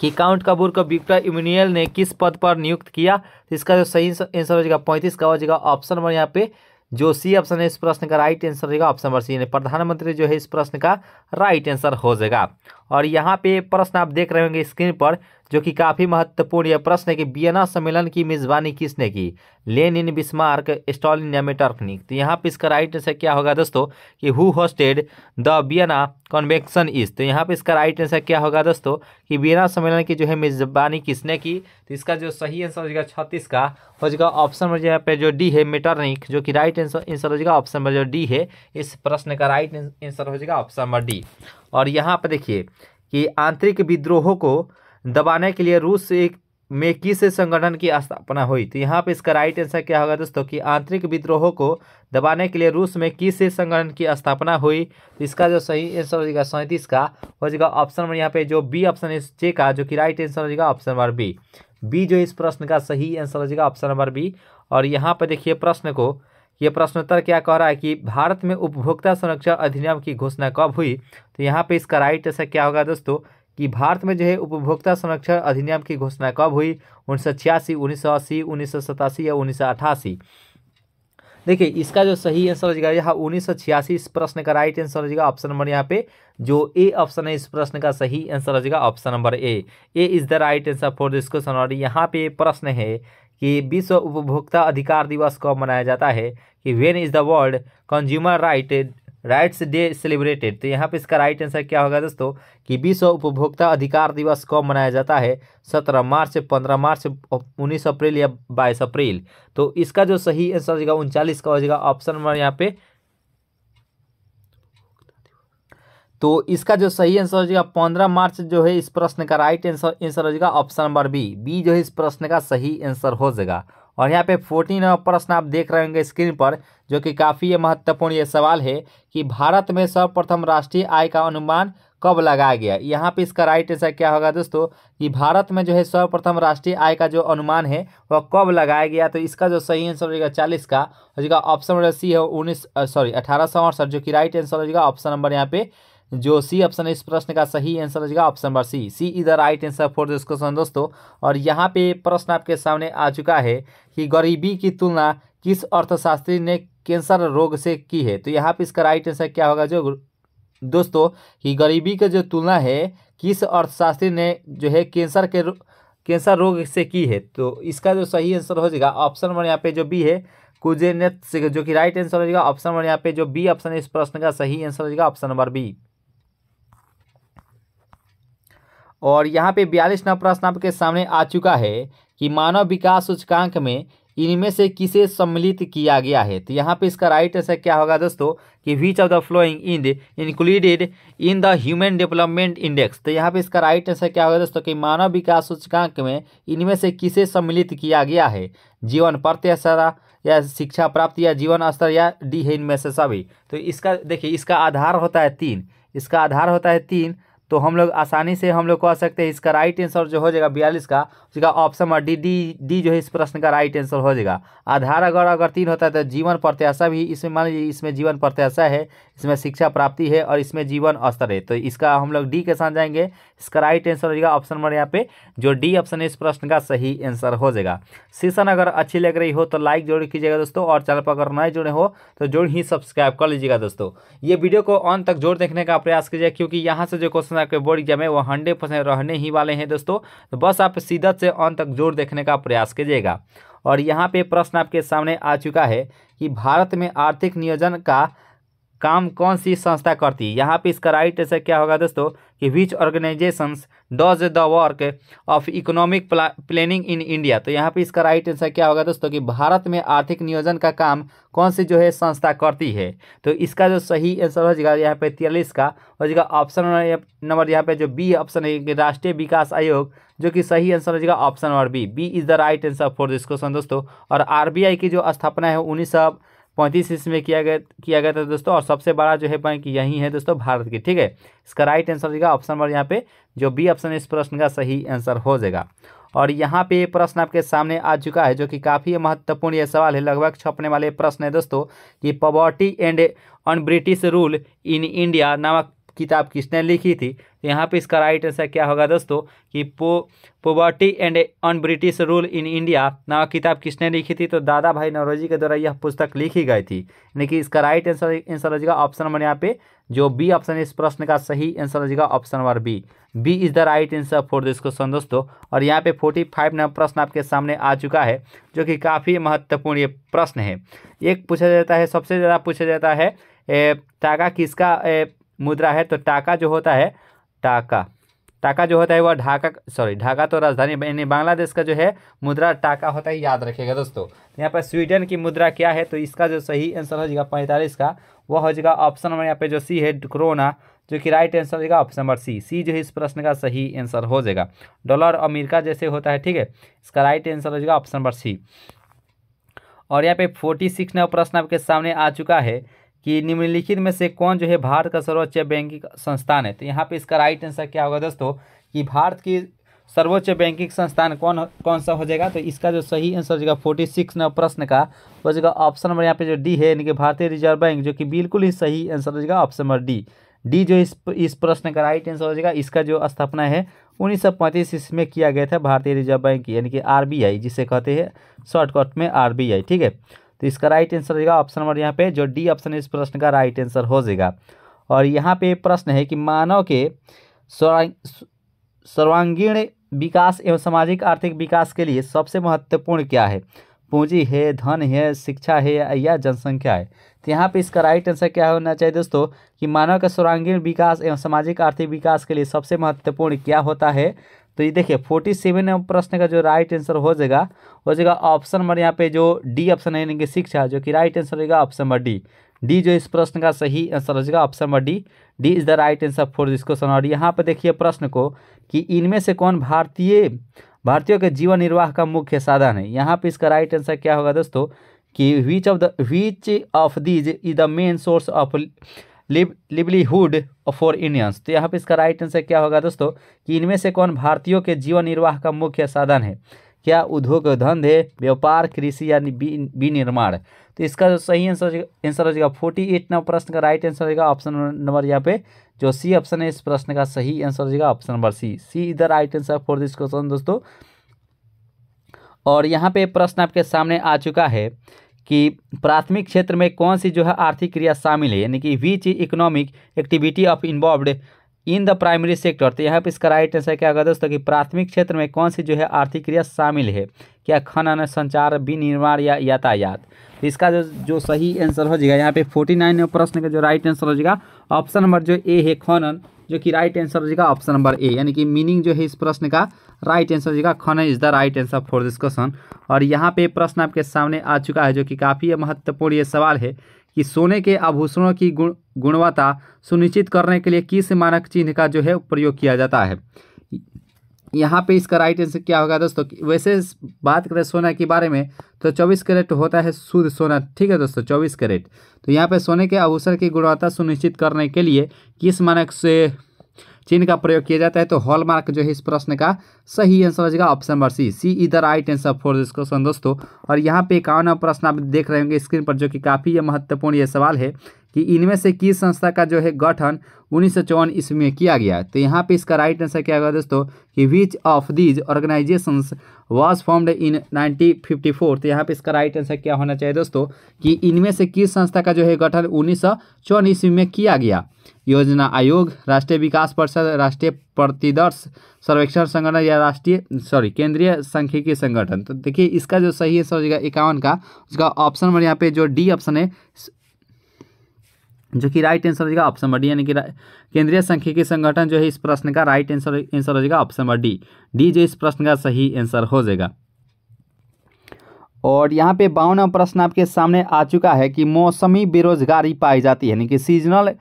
कि काउंट कपूर को विक्टर इम्यूनियल ने किस पद पर नियुक्त किया इसका जो सही आंसर हो जाएगा पैंतीस का हो जाएगा ऑप्शन नंबर यहाँ पे जो सी ऑप्शन है इस प्रश्न का राइट आंसर रहेगा ऑप्शन नंबर सी प्रधानमंत्री जो है इस प्रश्न का राइट आंसर हो जाएगा और यहाँ पे प्रश्न आप देख रहे होंगे स्क्रीन पर जो कि काफ़ी महत्वपूर्ण यह प्रश्न है कि बियना सम्मेलन की मेज़बानी किसने की लेनिन बिस्मार्क स्टॉलिन या मेटर्कनिक तो यहाँ पे इसका राइट आंसर क्या होगा दोस्तों कि who hosted the Vienna Convention is तो यहाँ पे इसका राइट आंसर क्या होगा दोस्तों कि बियना सम्मेलन की जो है मेज़बानी किसने की तो इसका जो सही आंसर हो जाएगा छत्तीस का हो जाएगा ऑप्शन नंबर यहाँ पे जो डी है मेटर्निक जो कि राइट आंसर आंसर हो जाएगा ऑप्शन नंबर जो डी है इस प्रश्न का राइट आंसर हो जाएगा ऑप्शन नंबर डी और यहाँ पर देखिए कि आंतरिक विद्रोहों को दबाने के लिए रूस एक में किस संगठन की स्थापना हुई तो यहाँ पे इसका राइट आंसर क्या होगा दोस्तों कि आंतरिक विद्रोह को दबाने के लिए रूस में किस संगठन की स्थापना हुई तो इसका जो सही आंसर हो जाएगा सैंतीस का हो जाएगा ऑप्शन नंबर यहाँ पे जो बी ऑप्शन है जे का जो कि राइट आंसर हो जाएगा ऑप्शन नंबर बी बी जो इस प्रश्न का सही आंसर हो जाएगा ऑप्शन नंबर बी और यहाँ पर देखिए प्रश्न को ये प्रश्नोत्तर क्या कह रहा है कि भारत में उपभोक्ता संरक्षण अधिनियम की घोषणा कब हुई तो यहाँ पे इसका राइट आंसर क्या होगा दोस्तों कि भारत में जो है उपभोक्ता संरक्षण अधिनियम की घोषणा कब हुई उन्नीस सौ छियासी उन्नीस सौ अस्सी उन्नीस सौ सतासी या उन्नीस सौ अठासी देखिए इसका जो सही आंसर हो जाएगा यहाँ उन्नीस सौ छियासी इस प्रश्न का राइट आंसर हो जाएगा ऑप्शन नंबर यहाँ पे जो ए ऑप्शन है इस प्रश्न का सही आंसर हो जाएगा option number A A is the right answer for this question और यहाँ पे प्रश्न है कि विश्व उपभोक्ता अधिकार दिवस कब मनाया जाता है कि when is the world consumer right rights day celebrated तो यहाँ पे इसका राइट आंसर क्या होगा दोस्तों कि विश्व उपभोक्ता अधिकार दिवस कब मनाया जाता है सत्रह मार्च पंद्रह मार्च उन्नीस अप्रैल या बाईस अप्रैल तो इसका जो सही आंसर हो जाएगा उनचालीस का हो जाएगा ऑप्शन नंबर यहाँ पे तो इसका जो सही आंसर हो जाएगा पंद्रह मार्च जो है इस प्रश्न का राइट आंसर आंसर हो जाएगा ऑप्शन नंबर बी बी जो है इस प्रश्न का सही आंसर हो जाएगा और यहाँ पे फोर्टीन नंबर प्रश्न आप देख रहे होंगे स्क्रीन पर जो कि काफ़ी महत्वपूर्ण ये सवाल है कि भारत में सर्वप्रथम राष्ट्रीय आय का अनुमान कब लगाया गया यहाँ पे इसका राइट आंसर क्या होगा दोस्तों कि भारत में जो है सर्वप्रथम राष्ट्रीय आय का जो अनुमान है वह कब लगाया गया तो इसका जो सही आंसर हो जाएगा चालीस का हो ऑप्शन नंबर सी है उन्नीस सॉरी अठारह सौ अड़सठ जो कि राइट आंसर हो जाएगा ऑप्शन नंबर यहाँ पे जो सी ऑप्शन है इस प्रश्न का सही आंसर हो जाएगा ऑप्शन नंबर सी सी इधर right answer for this question दोस्तों और यहाँ पे प्रश्न आपके सामने आ चुका है कि गरीबी की तुलना किस अर्थशास्त्री ने कैंसर रोग से की है तो यहाँ पे इसका राइट आंसर क्या होगा जो दोस्तों कि गरीबी का जो तुलना है किस अर्थशास्त्री ने जो है कैंसर के कैंसर रोग से की है तो इसका जो सही आंसर हो जाएगा ऑप्शन नंबर यहाँ पे जो बी है कुजेनेत जो कि राइट आंसर हो जाएगा ऑप्शन नंबर यहाँ पे जो बी ऑप्शन है इस प्रश्न का सही आंसर हो जाएगा ऑप्शन नंबर बी और यहाँ पे बयालीस नंबर प्रश्न आपके सामने आ चुका है कि मानव विकास सूचकांक में इनमें से किसे सम्मिलित किया गया है तो यहाँ पे इसका राइट आंसर क्या होगा दोस्तों कि which of the following in included in the human development index तो यहाँ पे इसका राइट आंसर क्या होगा दोस्तों कि मानव विकास सूचकांक में इनमें से किसे सम्मिलित किया गया है जीवन प्रत्यक्षता या शिक्षा प्राप्ति या जीवन स्तर या डी है इनमें से सभी तो इसका देखिए इसका आधार होता है तीन इसका आधार होता है तीन तो हम लोग आसानी से हम लोग कह सकते हैं इसका राइट आंसर जो हो जाएगा बयालीस का उसका option number D D D जो है इस प्रश्न का राइट आंसर हो जाएगा आधार अगर अगर तीन होता है तो जीवन प्रत्याशा भी इसमें मान लीजिए इसमें जीवन प्रत्याशा है इसमें शिक्षा प्राप्ति है और इसमें जीवन स्तर है तो इसका हम लोग डी के साथ जाएंगे इसका राइट आंसर हो जाएगा ऑप्शन नंबर यहाँ पे जो डी ऑप्शन है इस प्रश्न का सही आंसर हो जाएगा सीशन अगर अच्छी लग रही हो तो लाइक जरूर कीजिएगा दोस्तों और चैनल पर अगर नए जुड़े हो तो जरूर ही सब्सक्राइब कर लीजिएगा दोस्तों ये वीडियो को ऑन तक जोर देखने का प्रयास कीजिएगा क्योंकि यहाँ से जो क्वेश्चन आपके बोर्ड एग्जाम में वो हंड्रेड परसेंट रहने ही वाले हैं दोस्तों तो बस आप सीधा से अंत तक जोर देखने का प्रयास कीजिएगा और यहाँ पे प्रश्न आपके सामने आ चुका है कि भारत में आर्थिक नियोजन का काम कौन सी संस्था करती है यहाँ पे इसका राइट ऐसा क्या होगा दोस्तों कि which organisations does the work of economic planning in India तो यहाँ पे इसका राइट आंसर क्या होगा दोस्तों कि भारत में आर्थिक नियोजन का काम कौन सी जो है संस्था करती है तो इसका जो सही आंसर हो जाएगा यहाँ पे तिरालीस का हो जाएगा ऑप्शन नंबर यहाँ पे जो बी ऑप्शन है राष्ट्रीय विकास आयोग जो कि सही आंसर हो जाएगा option number B B is the right answer for this question दोस्तों और आर की जो स्थापना है उन्नीस पैंतीस ईस्वी में किया गया किया गया था दोस्तों और सबसे बड़ा जो है बैंक यही है दोस्तों भारत की ठीक है इसका राइट आंसर देगा ऑप्शन नंबर यहाँ पे जो बी ऑप्शन इस प्रश्न का सही आंसर हो जाएगा और यहाँ पे प्रश्न आपके सामने आ चुका है जो कि काफ़ी महत्वपूर्ण ये सवाल है लगभग छपने वाले प्रश्न है दोस्तों कि poverty and un British rule in India नामक किताब किसने लिखी थी तो यहाँ पे इसका राइट आंसर क्या होगा दोस्तों कि पो poverty and on British rule in India नामक किताब किसने लिखी थी तो दादा भाई नवरोजी के द्वारा यह पुस्तक लिखी गई थी यानी कि इसका राइट आंसर आंसर हो जाएगा ऑप्शन नंबर यहाँ पे जो बी ऑप्शन इस प्रश्न का सही आंसर हो जाएगा option number B B is the right answer for this question दोस्तों और यहाँ पे फोर्टी फाइव नंबर प्रश्न आपके सामने आ चुका है जो कि काफ़ी महत्वपूर्ण ये प्रश्न है एक पूछा जाता है सबसे ज़्यादा पूछा जाता है तागा किसका मुद्रा है तो टाका जो होता है टाका टाका जो होता है वह ढाका सॉरी ढाका तो राजधानी यानी बांग्लादेश का जो है मुद्रा टाका होता है याद रखेगा दोस्तों यहाँ पर स्वीडन की मुद्रा क्या है तो इसका जो सही आंसर हो जाएगा पैंतालीस का वह हो जाएगा ऑप्शन नंबर यहाँ पे जो सी है क्रोना जो कि राइट आंसर हो जाएगा ऑप्शन नंबर सी सी जो है इस प्रश्न का सही आंसर हो जाएगा डॉलर अमेरिका जैसे होता है ठीक है इसका राइट आंसर हो जाएगा ऑप्शन नंबर सी और यहाँ पे फोर्टी सिक्स नंबर प्रश्न आपके सामने आ चुका है कि निम्नलिखित में से कौन जो है भारत का सर्वोच्च बैंकिंग संस्थान है तो यहाँ पे इसका राइट आंसर क्या होगा दोस्तों कि भारत की सर्वोच्च बैंकिंग संस्थान कौन कौन सा हो जाएगा तो इसका जो सही आंसर हो जाएगा फोर्टी सिक्स नंबर प्रश्न का हो जाएगा ऑप्शन नंबर यहाँ पे जो डी है यानी कि भारतीय रिजर्व बैंक जो कि बिल्कुल ही सही आंसर हो जाएगा ऑप्शन नंबर डी डी जो इस इस प्रश्न का राइट आंसर हो जाएगा इसका जो स्थापना है उन्नीस सौ पैंतीस ईस्वी में किया गया था भारतीय रिजर्व बैंक की यानी कि आई जिसे कहते हैं शॉर्टकट में आई ठीक है तो इसका राइट आंसर होगा ऑप्शन नंबर यहाँ पे जो डी ऑप्शन इस प्रश्न का राइट आंसर हो जाएगा और यहाँ पे प्रश्न है कि मानव के सर्वांगीण विकास एवं सामाजिक आर्थिक विकास के लिए सबसे महत्वपूर्ण क्या है पूंजी है धन है शिक्षा है या जनसंख्या है तो यहाँ पे इसका राइट आंसर क्या होना चाहिए दोस्तों कि मानव का सर्वांगीण विकास एवं सामाजिक आर्थिक विकास के लिए सबसे महत्वपूर्ण क्या होता है तो ये देखिए फोर्टी सेवन प्रश्न का जो राइट आंसर हो जाएगा हो जाएगा ऑप्शन नंबर यहाँ पे जो डी ऑप्शन है यानी कि शिक्षा जो कि राइट आंसर होगा ऑप्शन नंबर डी डी जो इस प्रश्न का सही आंसर हो जाएगा option number D D is the right answer for this question और यहाँ पे देखिए प्रश्न को कि इनमें से कौन भारतीय भारतीयों के जीवन निर्वाह का मुख्य साधन है यहाँ पे इसका राइट आंसर क्या होगा दोस्तों कि which of the which of these is the main source of livelihood for Indians तो यहाँ पे इसका राइट आंसर क्या होगा दोस्तों कि इनमें से कौन भारतीयों के जीवन निर्वाह का मुख्य साधन है क्या उद्योग धंधे व्यापार कृषि या विनिर्माण तो इसका जो सही आंसर आंसर हो जाएगा फोर्टी एट नंबर प्रश्न का राइट आंसर होगा ऑप्शन नंबर यहाँ पे जो सी ऑप्शन है इस प्रश्न का सही आंसर हो जाएगा ऑप्शन नंबर सी सी इधर right answer for this question दोस्तों और यहाँ पे प्रश्न आपके सामने आ चुका है कि प्राथमिक क्षेत्र में कौन सी जो है आर्थिक क्रिया शामिल है यानी कि which economic activity of involved in the primary sector तो यहाँ पर इसका राइट आंसर क्या होगा दोस्तों कि प्राथमिक क्षेत्र में कौन सी जो है आर्थिक क्रिया शामिल है क्या खनन संचार विनिर्माण या यातायात तो इसका जो जो सही आंसर हो जाएगा यहाँ पे फोर्टी नाइन प्रश्न का जो राइट आंसर हो जाएगा ऑप्शन नंबर जो ए है खनन जो कि राइट आंसर जी जाएगा ऑप्शन नंबर ए यानी कि मीनिंग जो है इस प्रश्न का राइट आंसर जी जाएगा खन is the right answer for this question और यहाँ पे प्रश्न आपके सामने आ चुका है जो कि काफ़ी महत्वपूर्ण ये सवाल है कि सोने के आभूषणों की गुण गुणवत्ता सुनिश्चित करने के लिए किस मानक चिन्ह का जो है प्रयोग किया जाता है यहाँ पे इसका राइट आंसर क्या होगा दोस्तों वैसे बात करें सोना के बारे में तो 24 कैरेट होता है शुद्ध सोना ठीक है दोस्तों 24 कैरेट तो यहाँ पे सोने के अवसर की गुणवत्ता सुनिश्चित करने के लिए किस मानक से चिन्ह का प्रयोग किया जाता है तो हॉलमार्क जो है इस प्रश्न का सही आंसर हो जाएगा option number C C is the right answer for this question दोस्तों और यहाँ पे इक्यावनवा प्रश्न आप देख रहे होंगे स्क्रीन पर जो कि काफ़ी महत्वपूर्ण ये सवाल है कि इनमें से किस संस्था का जो है गठन उन्नीस सौ ईस्वी में किया गया तो यहाँ पे इसका राइट आंसर क्या होगा दोस्तों कि which of these organisation was formed in 1954 तो यहाँ पे इसका राइट आंसर क्या होना चाहिए दोस्तों कि इनमें से किस संस्था का जो है गठन उन्नीस सौ ईस्वी में किया गया योजना आयोग राष्ट्रीय विकास परिषद राष्ट्रीय प्रतिदर्श सर्वेक्षण संगठन या राष्ट्रीय सॉरी केंद्रीय सांख्यिकी संगठन तो देखिए इसका जो सही आंसर हो जाएगा इक्यावन का उसका ऑप्शन नंबर यहाँ पे जो डी ऑप्शन है जो कि राइट आंसर हो जाएगा ऑप्शन डी यानी कि केंद्रीय संख्यिकी संगठन जो है इस प्रश्न का राइट आंसर आंसर हो जाएगा ऑप्शन डी डी जो इस प्रश्न का सही आंसर हो जाएगा और यहाँ पे बावन प्रश्न आपके सामने आ चुका है कि मौसमी बेरोजगारी पाई जाती है यानी कि सीजनल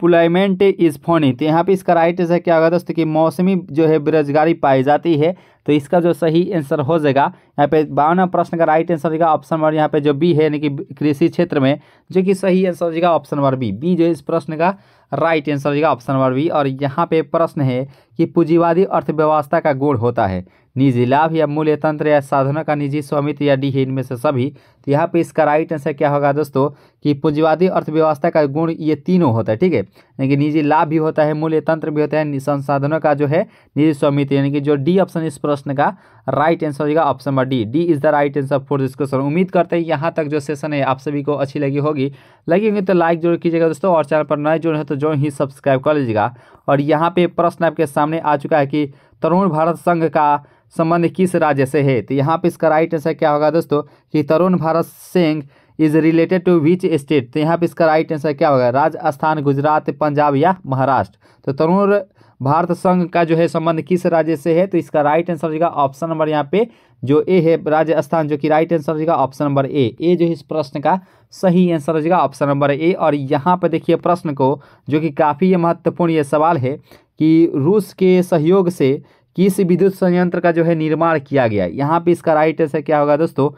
पुलाइमेंट इज फोनी तो यहाँ पे इसका राइट आंसर क्या होगा दोस्तों कि मौसमी जो है बेरोजगारी पाई जाती है तो इसका जो सही आंसर हो जाएगा यहाँ पे बावना प्रश्न का राइट आंसर होगा ऑप्शन नंबर यहाँ पे जो बी है यानी कि कृषि क्षेत्र में जो कि सही आंसर हो जाएगा ऑप्शन नंबर बी बी जो इस प्रश्न का राइट आंसर हो जाएगा ऑप्शन नंबर बी और यहाँ पे प्रश्न है कि पूंजीवादी अर्थव्यवस्था का गोड़ होता है निजी लाभ या मूल्य तंत्र या साधनों का निजी स्वामित्व या डी है इनमें से सभी तो यहाँ पे इसका राइट आंसर क्या होगा दोस्तों कि पूंजीवादी अर्थव्यवस्था का गुण ये तीनों होता है ठीक है यानी कि निजी लाभ भी होता है मूल्य तंत्र भी होता है संसाधनों का जो है निजी स्वामित्व यानी कि जो डी ऑप्शन इस प्रश्न का राइट आंसर होगा option number D D is the right answer for this question उम्मीद करते हैं यहाँ तक जो सेशन है आप सभी को अच्छी लगी होगी लगी होगी तो लाइक जरूर कीजिएगा दोस्तों और चैनल पर नए जुड़े हैं तो जो ही सब्सक्राइब कर लीजिएगा और यहाँ पे प्रश्न आपके सामने आ चुका है कि तरुण भारत संघ का संबंध किस राज्य से है तो यहाँ पे इसका राइट आंसर क्या होगा दोस्तों कि Tarun Bharat Singh is related to which state तो यहाँ पे इसका राइट आंसर क्या होगा राजस्थान गुजरात पंजाब या महाराष्ट्र तो तरुण भारत संघ का जो है संबंध किस राज्य से है तो इसका राइट आंसर हो जाएगा ऑप्शन नंबर यहाँ पे जो ए है राजस्थान जो कि राइट आंसर हो जाएगा ऑप्शन नंबर ए ए जो है इस प्रश्न का सही आंसर हो जाएगा ऑप्शन नंबर ए और यहाँ पर देखिए प्रश्न को जो कि काफ़ी महत्वपूर्ण ये सवाल है कि रूस के सहयोग से कि इस विद्युत संयंत्र का जो है निर्माण किया गया यहाँ पे इसका राइट ऐसा क्या होगा दोस्तों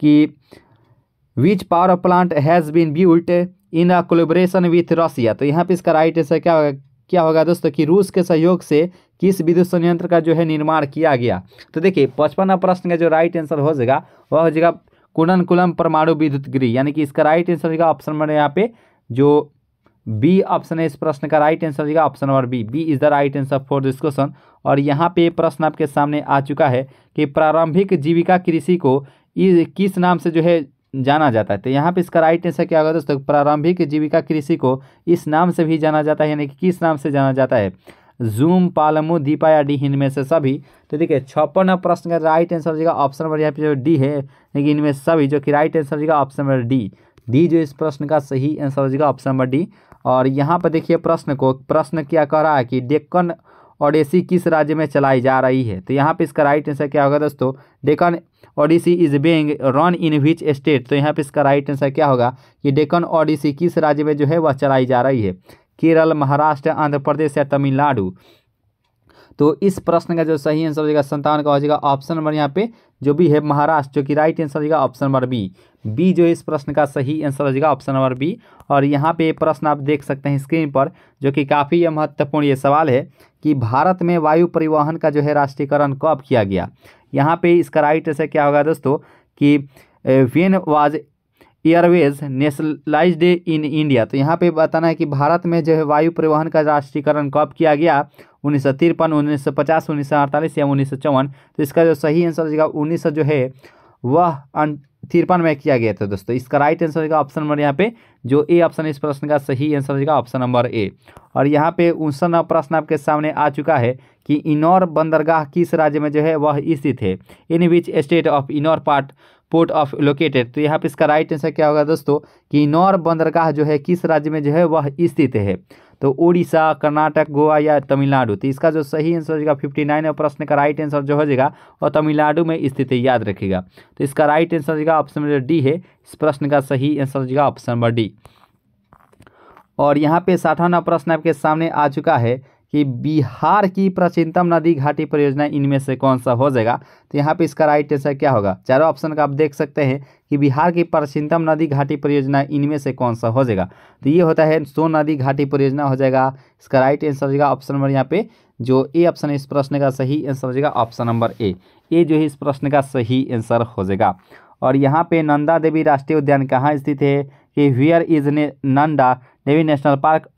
कि which power plant has been built in a collaboration with Russia तो यहाँ पे इसका राइट ऐसा क्या होगा क्या होगा दोस्तों कि रूस के सहयोग से किस विद्युत संयंत्र का जो है निर्माण किया गया तो देखिए पचपन प्रश्न का जो राइट आंसर हो जाएगा वह हो जाएगा कुडनकुलम परमाणु विद्युत गृह यानी कि इसका राइट आंसर होगा ऑप्शन नंबर यहाँ पे जो बी ऑप्शन है इस प्रश्न का राइट आंसर हो option number B B is the right answer for this question और यहाँ पे प्रश्न आपके सामने आ चुका है कि प्रारंभिक जीविका कृषि को किस नाम से जो है जाना जाता है तो यहाँ पे इसका राइट आंसर क्या होगा दोस्तों प्रारंभिक जीविका कृषि को इस नाम से भी जाना जाता है यानी कि किस नाम से जाना जाता है जूम पालमू दीपा या डी इनमें से सभी तो देखिए छप्पन प्रश्न का राइट आंसर हो जाएगा ऑप्शन नंबर यहाँ पे जो डी है लेकिन इनमें सभी जो कि राइट आंसर हो जाएगा ऑप्शन नंबर डी डी जो इस प्रश्न का सही आंसर हो जाएगा ऑप्शन नंबर डी और यहाँ पर देखिए प्रश्न को प्रश्न क्या कह रहा है कि डेक्कन ओडिसी किस राज्य में चलाई जा रही है तो यहाँ पे इसका राइट आंसर क्या होगा दोस्तों Deccan Odyssey is being run in which state तो यहाँ पे इसका राइट आंसर क्या होगा कि डेकन ओडिसी किस राज्य में जो है वह चलाई जा रही है केरल महाराष्ट्र आंध्र प्रदेश या तमिलनाडु तो इस प्रश्न का जो सही आंसर हो जाएगा संतावन का हो जाएगा ऑप्शन नंबर यहाँ पे जो भी है महाराष्ट्र जो कि राइट आंसर हो जाएगा ऑप्शन नंबर बी बी जो इस प्रश्न का सही आंसर हो जाएगा ऑप्शन नंबर बी और यहाँ पे प्रश्न आप देख सकते हैं स्क्रीन पर जो कि काफ़ी महत्वपूर्ण ये सवाल है कि भारत में वायु परिवहन का जो है राष्ट्रीयकरण कब किया गया यहाँ पे इसका राइट आंसर क्या होगा दोस्तों कि when was airways nationalise in India तो यहाँ पे बताना है कि भारत में जो है वायु परिवहन का राष्ट्रीयकरण कब किया गया उन्नीस सौ तिरपन उन्नीस सौ पचास उन्नीस सौ अड़तालीस या उन्नीस सौ चौवन तो इसका जो सही आंसर हो जाएगा उन्नीस सौ जो है वह तिरपन में किया गया था दोस्तों इसका राइट आंसर होगा ऑप्शन नंबर यहाँ पे जो ए ऑप्शन इस प्रश्न का सही आंसर होगा ऑप्शन नंबर ए और यहाँ पे उनसठ प्रश्न आपके सामने आ चुका है कि इनौर बंदरगाह किस राज्य में जो है वह स्थित है in which state of Ennore part port of located तो यहाँ पे इसका राइट आंसर क्या होगा दोस्तों कि इनौर बंदरगाह जो है किस राज्य में जो है वह स्थित है तो उड़ीसा कर्नाटक गोवा या तमिलनाडु तो इसका जो सही आंसर हो जाएगा फिफ्टी नाइन और प्रश्न का राइट आंसर जो हो जाएगा और तमिलनाडु में स्थित है याद रखिएगा तो इसका राइट आंसर हो जाएगा ऑप्शन नंबर डी है इस प्रश्न का सही आंसर हो जाएगा ऑप्शन नंबर डी और यहाँ पे साठावना प्रश्न आपके सामने आ चुका है कि बिहार की प्राचीनतम नदी घाटी परियोजना इनमें से कौन सा हो जाएगा तो यहाँ पे इसका राइट आंसर क्या होगा चारों ऑप्शन का आप देख सकते हैं कि बिहार की प्राचीनतम नदी घाटी परियोजना इनमें से कौन सा हो जाएगा तो ये होता है सोन नदी घाटी परियोजना हो जाएगा इसका राइट आंसर हो जाएगा ऑप्शन नंबर यहाँ पे जो ए ऑप्शन है इस प्रश्न का सही आंसर हो जाएगा ऑप्शन नंबर ए ए जो है इस प्रश्न का सही आंसर हो जाएगा और यहाँ पे नंदा देवी राष्ट्रीय उद्यान कहाँ स्थित है कि वियर इज ने Nanda Devi national park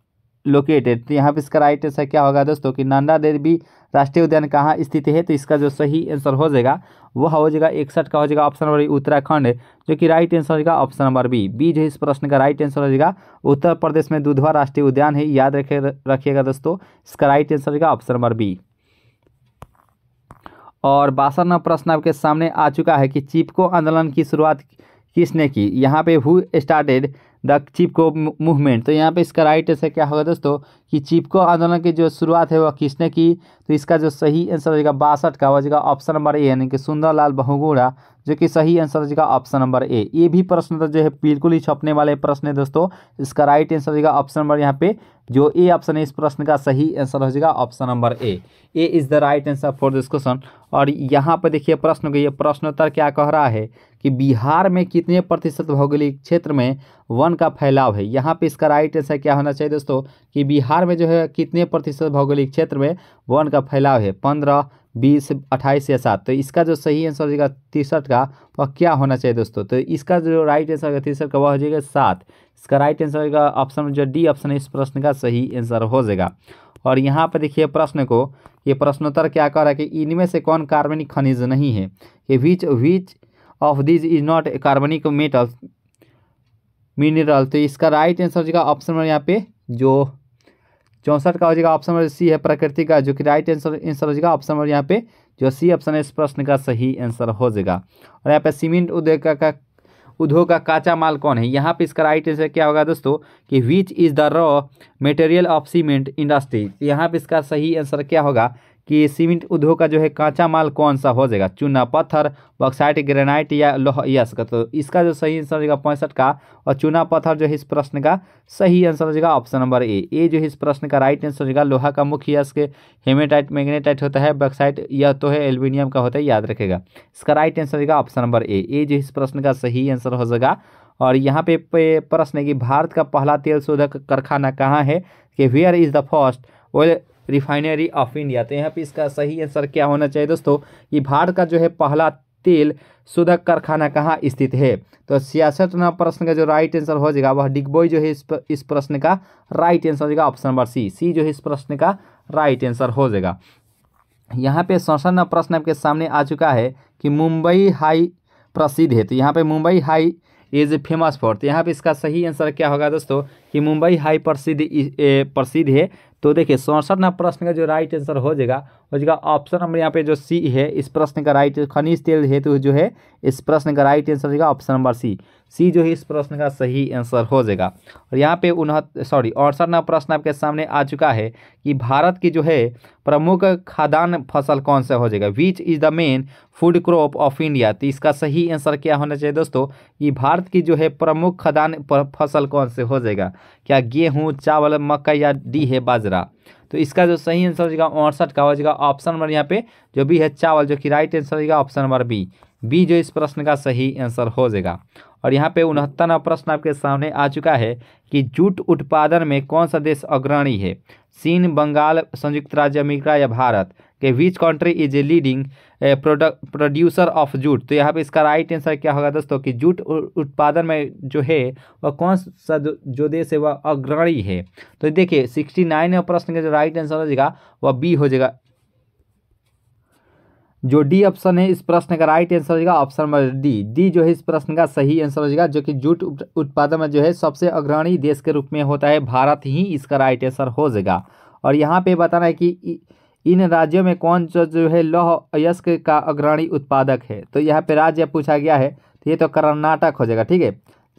located तो यहाँ पे इसका राइट आंसर क्या होगा दोस्तों कि नंदा देवी राष्ट्रीय उद्यान कहाँ स्थित है तो इसका जो सही आंसर हो जाएगा वह हो जाएगा इकसठ का हो जाएगा ऑप्शन नंबर उत्तराखंड जो कि राइट आंसर हो जाएगा ऑप्शन नंबर बी बी जो इस प्रश्न का राइट आंसर हो जाएगा उत्तर प्रदेश में दुधवा राष्ट्रीय उद्यान है याद रखे रखिएगा दोस्तों इसका राइट आंसर होगा ऑप्शन नंबर बी और बासठ प्रश्न आपके सामने आ चुका है कि चिपको आंदोलन की शुरुआत किसने की यहाँ पे who started the Chipko movement तो यहाँ पे इसका राइट आंसर क्या होगा दोस्तों कि चिपको आंदोलन की जो शुरुआत है वह किसने की तो इसका जो सही आंसर हो जाएगा बासठ का हो जाएगा ऑप्शन नंबर ए यानी कि सुंदरलाल बहुगुड़ा जो कि सही आंसर हो ऑप्शन नंबर ए ये भी प्रश्न तो जो है बिल्कुल ही छपने वाले प्रश्न है दोस्तों इसका राइट आंसर हो ऑप्शन नंबर यहाँ पे जो ए ऑप्शन है इस प्रश्न का सही आंसर हो जाएगा option number A A is the right answer for this question और यहाँ पर देखिए प्रश्न को ये प्रश्नोत्तर क्या कह रहा है कि बिहार में कितने प्रतिशत भौगोलिक क्षेत्र में वन का फैलाव है यहाँ पे इसका राइट आंसर क्या होना चाहिए दोस्तों कि बिहार में जो है कितने प्रतिशत भौगोलिक क्षेत्र में वन का फैलाव है पंद्रह बीस अट्ठाईस या सात तो इसका जो सही आंसर हो जाएगा तिरसठ का वह क्या होना चाहिए दोस्तों तो इसका जो राइट आंसर होगा तिरसठ का वह हो जाएगा सात इसका राइट आंसर होगा ऑप्शन जो डी ऑप्शन है इस प्रश्न का सही आंसर हो जाएगा और यहाँ पर देखिए प्रश्न को ये प्रश्नोत्तर क्या कर रहा है कि इनमें से कौन कार्बनिक खनिज नहीं है ये which which of this is not a कार्बनिक मेटल मिनरल तो इसका राइट आंसर हो जाएगा ऑप्शन नंबर यहाँ पे जो चौंसठ का हो जाएगा ऑप्शन नंबर सी है प्रकृति का जो कि राइट आंसर आंसर हो जाएगा ऑप्शन नंबर यहाँ पे जो सी ऑप्शन है इस प्रश्न का सही आंसर हो जाएगा और यहाँ पे सीमेंट उद्योग का, का उद्योग का काचा माल कौन है यहाँ पे इसका राइट आंसर क्या होगा दोस्तों कि which is the raw material of cement industry यहाँ पे इसका सही आंसर क्या होगा कि सीमेंट उद्योग का जो है कांचा माल कौन सा हो जाएगा चूना पत्थर बॉक्साइट ग्रेनाइट या लोह यश का तो इसका जो सही आंसर हो जाएगा पैंसठ का और चूना पत्थर जो है इस प्रश्न का सही आंसर हो जाएगा ऑप्शन नंबर ए ए जो है इस प्रश्न का राइट आंसर हो जाएगा लोहा का मुख्य यश के हेमेटाइट मैग्नेटाइट होता है बॉक्साइट यह तो है एल्यूमिनियम का होता है याद रखेगा इसका राइट आंसर हो जाएगा ऑप्शन नंबर ए ए जो इस प्रश्न का सही आंसर हो जाएगा और यहाँ पे प्रश्न है कि भारत का पहला तेल शोधक कारखाना कहाँ है कि where is the first oil refinery of India तो यहाँ पे इसका सही आंसर क्या होना चाहिए दोस्तों कि भारत का जो है पहला तेल शोधक कारखाना कहाँ स्थित है तो छियासठ नंबर प्रश्न का जो राइट आंसर हो जाएगा वह डिगबोई जो है इस पर, इस प्रश्न का राइट आंसर हो जाएगा ऑप्शन नंबर सी सी जो है इस प्रश्न का राइट आंसर हो जाएगा यहाँ पे सड़सठ नंबर प्रश्न आपके सामने आ चुका है कि मुंबई हाई प्रसिद्ध है तो यहाँ पे Mumbai high is famous for तो यहाँ पे इसका सही आंसर क्या होगा दोस्तों कि मुंबई हाई प्रसिद्ध प्रसिद्ध है तो देखिए सड़सठ नंबर प्रश्न का जो राइट आंसर हो जाएगा और इसका ऑप्शन नंबर यहाँ पे जो सी है इस प्रश्न का राइट खनिज तेल हेतु जो है इस प्रश्न का राइट आंसर हो जाएगा ऑप्शन नंबर सी सी जो है इस प्रश्न का सही आंसर हो जाएगा और यहाँ पे उनहत्तर सॉरी अड़सठ नंबर प्रश्न आपके सामने आ चुका है कि भारत की जो है प्रमुख खाद्यान्न फसल कौन सा हो जाएगा which is the main food crop of India तो इसका सही आंसर क्या होना चाहिए दोस्तों कि भारत की जो है प्रमुख खाद्यान्न फसल कौन से हो जाएगा क्या गेहूँ चावल मक्का या डी है बाजरा तो इसका जो सही आंसर हो जाएगा उनसठ का हो जाएगा ऑप्शन नंबर यहाँ पे जो बी है चावल जो कि राइट आंसर हो जाएगा ऑप्शन नंबर बी बी जो इस प्रश्न का सही आंसर हो जाएगा और यहाँ पे उनहत्तरवा प्रश्न आपके सामने आ चुका है कि जूट उत्पादन में कौन सा देश अग्रणी है चीन बंगाल संयुक्त राज्य अमेरिका या भारत के which country is a leading producer of jute तो यहाँ पे इसका राइट आंसर क्या होगा दोस्तों कि जूट उत्पादन में जो है वह कौन सा जो देश है वह अग्रणी है तो देखिए सिक्सटी नाइन प्रश्न का जो राइट आंसर हो जाएगा वह बी हो जाएगा जो डी ऑप्शन है इस प्रश्न का राइट आंसर हो जाएगा ऑप्शन नंबर डी डी जो है इस प्रश्न का सही आंसर हो जाएगा जो कि जूट उत्पादन में जो है सबसे अग्रणी देश के रूप में होता है भारत ही इसका राइट आंसर हो जाएगा और यहाँ पे बताना है कि इन राज्यों में कौन सा जो है लौह अयस्क का अग्रणी उत्पादक है तो यहाँ पे राज्य पूछा गया है तो ये तो कर्नाटक हो जाएगा ठीक है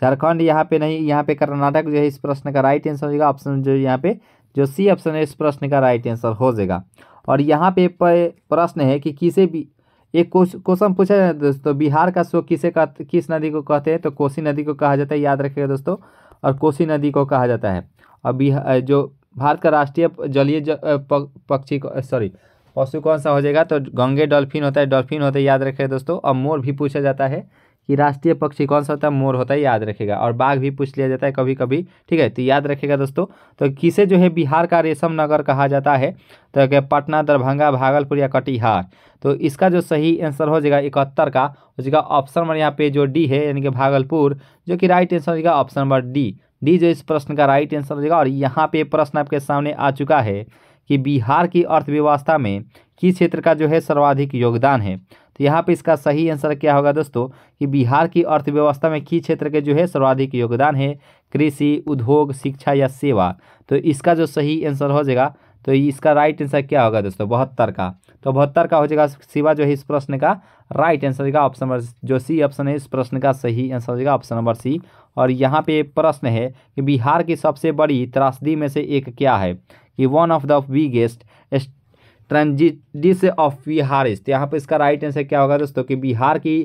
झारखंड यहाँ पे नहीं यहाँ पे कर्नाटक जो है इस प्रश्न का राइट आंसर हो जाएगा ऑप्शन जो यहाँ पे जो सी ऑप्शन है इस प्रश्न का राइट आंसर हो जाएगा और यहाँ पे प्रश्न है कि किसे भी एक क्वेश्चन पूछा जाए दोस्तों बिहार का शोक किसे कहते किस नदी को कहते हैं तो कोसी नदी को कहा जाता है याद रखेगा दोस्तों और कोसी नदी को कहा जाता है और बिहार जो भारत का राष्ट्रीय जलीय पक्षी सॉरी पशु कौन सा हो जाएगा तो गंगे डॉल्फिन होता है डॉल्फिन होता है याद रखेगा दोस्तों और मोर भी पूछा जाता है कि राष्ट्रीय पक्षी कौन सा होता है मोर होता है याद रखेगा और बाघ भी पूछ लिया जाता है कभी कभी ठीक है तो याद रखेगा दोस्तों तो किसे जो है बिहार का रेशम नगर कहा जाता है तो क्या पटना दरभंगा भागलपुर या कटिहार तो इसका जो सही आंसर हो जाएगा इकहत्तर का हो जाएगा ऑप्शन नंबर यहाँ पे जो डी है यानी कि भागलपुर जो कि राइट आंसर हो जाएगा ऑप्शन नंबर डी डी जो इस प्रश्न का राइट आंसर हो जाएगा और यहाँ पे प्रश्न आपके सामने आ चुका है कि बिहार की अर्थव्यवस्था में किस क्षेत्र का जो है सर्वाधिक योगदान है तो यहाँ पे इसका सही आंसर क्या होगा दोस्तों कि बिहार की अर्थव्यवस्था में की क्षेत्र के जो है सर्वाधिक योगदान है कृषि उद्योग शिक्षा या सेवा तो इसका जो सही आंसर हो जाएगा तो इसका राइट आंसर क्या होगा दोस्तों बहत्तर का तो बहत्तर का हो जाएगा सिवा जो है इस प्रश्न का राइट आंसर का ऑप्शन नंबर जो सी ऑप्शन है इस प्रश्न का सही आंसर हो जाएगा ऑप्शन नंबर सी और यहाँ पे प्रश्न है कि बिहार की सबसे बड़ी त्रासदी में से एक क्या है कि one of the biggest transits of Bihar is तो यहाँ पर इसका राइट आंसर क्या होगा दोस्तों कि बिहार की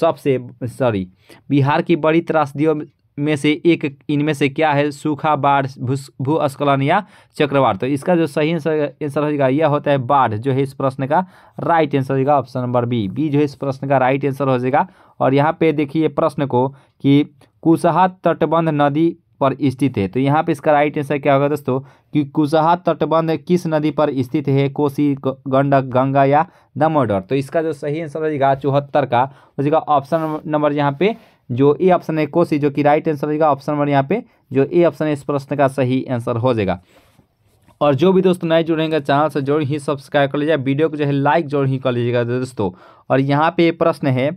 सबसे सॉरी बिहार की बड़ी त्रासदियों में से एक इनमें से क्या है सूखा बाढ़ भूस्खलन या चक्रवात तो इसका जो सही आंसर होगा यह होता है बाढ़ जो है इस प्रश्न का राइट आंसर होगा ऑप्शन नंबर बी बी जो है इस प्रश्न का राइट आंसर हो जाएगा और यहाँ पे देखिए प्रश्न को कि कुशहा तटबंध नदी पर स्थित है तो यहाँ पे इसका राइट आंसर क्या होगा दोस्तों कि कुजहा तटबंध किस नदी पर स्थित है कोसी गंडक गंगा या दमोडर तो इसका जो सही आंसर रहेगा चौहत्तर का उसका ऑप्शन नंबर यहाँ पे जो ए ऑप्शन है कोसी जो कि राइट आंसर रहेगा ऑप्शन नंबर यहाँ पे जो ए ऑप्शन है इस प्रश्न का सही आंसर हो जाएगा और जो भी दोस्तों नए जुड़ेंगे चैनल से जरूर ही सब्सक्राइब कर लीजिएगा वीडियो को जो है लाइक जरूर ही कर लीजिएगा दोस्तों और यहाँ पे प्रश्न है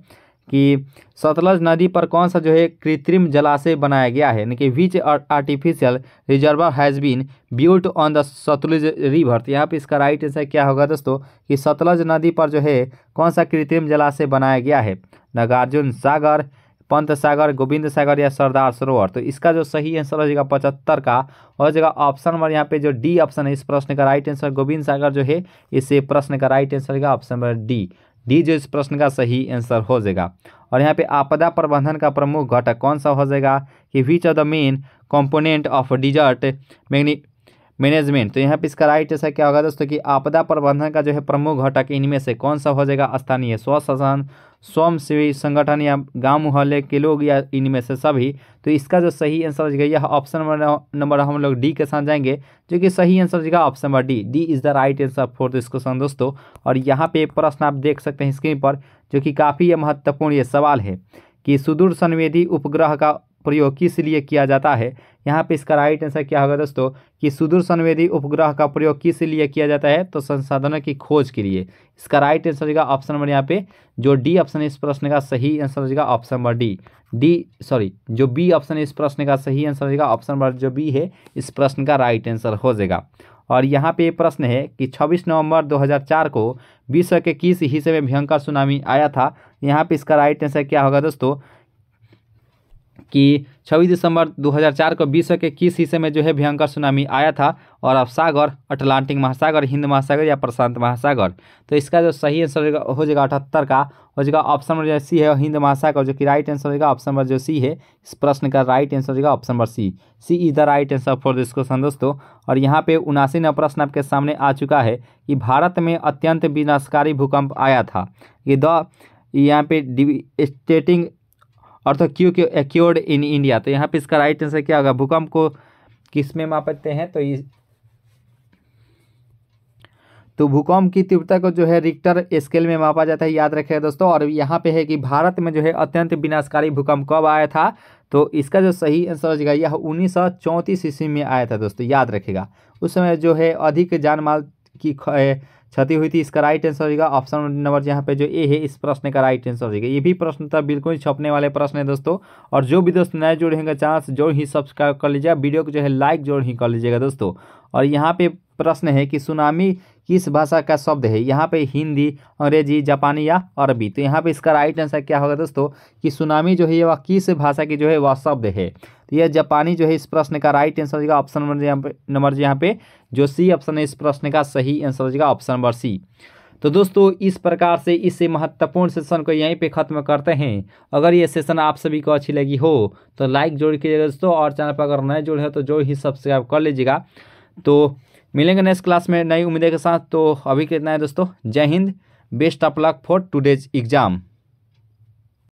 कि सतलज नदी पर कौन सा जो है कृत्रिम जलाशय बनाया गया है यानी कि which artificial reservoir has been built on the Sutlej river तो यहाँ पर इसका राइट आंसर क्या होगा दोस्तों कि सतलज नदी पर जो है कौन सा कृत्रिम जलाशय बनाया गया है नागार्जुन सागर पंत सागर गोविंद सागर या सरदार सरोवर तो इसका जो सही आंसर हो जाएगा पचहत्तर का और जगह ऑप्शन नंबर यहाँ पे जो डी ऑप्शन है इस प्रश्न का राइट आंसर गोविंद सागर जो है इस प्रश्न का राइट आंसर होगा ऑप्शन नंबर डी डी जो इस प्रश्न का सही आंसर हो जाएगा और यहाँ पे आपदा प्रबंधन का प्रमुख घटक कौन सा हो जाएगा कि which are the main component of desert मैग्नी मैनेजमेंट तो यहाँ पे इसका राइट ऐसा क्या होगा दोस्तों कि आपदा प्रबंधन का जो है प्रमुख घटक इनमें से कौन सा हो जाएगा स्थानीय स्वशासन स्वयंसेवी संगठन या गांव मोहल्ले के लोग या इनमें से सभी तो इसका जो सही आंसर हो जाएगा यह ऑप्शन नंबर हम लोग डी के साथ जाएंगे जो कि सही आंसर हो जाएगा option number D D is the right answer for this question दोस्तों और यहाँ पे प्रश्न आप देख सकते हैं स्क्रीन पर जो कि काफ़ी महत्वपूर्ण ये सवाल है कि सुदूर संवेदी उपग्रह का प्रयोग किस लिए किया जाता है यहाँ पे इसका राइट आंसर क्या होगा दोस्तों कि सुदूर संवेदी उपग्रह का प्रयोग किस लिए किया जाता है तो संसाधनों की खोज के लिए इसका राइट आंसर होगा ऑप्शन नंबर यहाँ पे जो डी ऑप्शन इस प्रश्न का सही आंसर होगा option number D D sorry जो बी ऑप्शन इस प्रश्न का सही आंसर होगा ऑप्शन नंबर जो बी है इस प्रश्न का राइट आंसर हो जाएगा और यहाँ पे प्रश्न है कि 26 नवंबर 2004 को विश्व के किस हिस्से में भयंकर सुनामी आया था यहाँ पे इसका राइट आंसर क्या होगा दोस्तों कि 26 दिसंबर 2004 को विश्व के किस हिस्से में जो है भयंकर सुनामी आया था और अब सागर अटलांटिक महासागर हिंद महासागर या प्रशांत महासागर तो इसका जो सही आंसर हो जाएगा अठहत्तर का हो जाएगा ऑप्शन नंबर जो सी है हिंद महासागर जो कि राइट आंसर होगा ऑप्शन नंबर जो सी है इस प्रश्न का राइट आंसर होगा option number C C is the right answer for this question दोस्तों और यहाँ पे उनासी नंबर प्रश्न आपके सामने आ चुका है कि भारत में अत्यंत विनाशकारी भूकंप आया था ये द यहाँ पे डिस्टेटिंग अर्थात तो क्यों क्यू एक्योर्ड इन इंडिया तो यहाँ पे इसका राइट आंसर क्या होगा भूकंप को किस में मापते हैं तो इस तो भूकंप की तीव्रता को जो है रिक्टर स्केल में मापा जाता है याद रखें दोस्तों और यहाँ पे है कि भारत में जो है अत्यंत विनाशकारी भूकंप कब आया था तो इसका जो सही आंसर हो जाएगा यह उन्नीस सौ ईस्वी में आया था दोस्तों याद रखेगा उस समय जो है अधिक जानमाल की क्षति हुई थी इसका राइट आंसर होगा ऑप्शन नंबर यहाँ पे जो ए है इस प्रश्न का राइट आंसर होगा ये भी प्रश्न था बिल्कुल छपने वाले प्रश्न है दोस्तों और जो भी दोस्त नए जुड़ेंगे चांस जो ही सब्सक्राइब कर लीजिएगा वीडियो को जो है लाइक जोड़ ही कर लीजिएगा दोस्तों और यहाँ पे प्रश्न है कि सुनामी किस भाषा का शब्द है यहाँ पे हिंदी अंग्रेजी जापानी या अरबी तो यहाँ पे इसका राइट आंसर क्या होगा दोस्तों कि सुनामी जो है वह किस भाषा की जो है वह शब्द है यह जापानी जो है इस प्रश्न का राइट आंसर हो जाएगा ऑप्शन नंबर यहाँ पे जो सी ऑप्शन है इस प्रश्न का सही आंसर हो जाएगा ऑप्शन नंबर सी तो दोस्तों इस प्रकार से इस महत्वपूर्ण सेशन को यहीं पे ख़त्म करते हैं अगर ये सेशन आप सभी को अच्छी लगी हो तो लाइक जोड़ कीजिएगा दोस्तों और चैनल पर अगर नए जुड़े हैं तो जो ही सब्सक्राइब कर लीजिएगा तो मिलेंगे नेक्स्ट क्लास में नई उम्मीदें के साथ तो अभी कितना है दोस्तों जय Hind best of luck for today's exam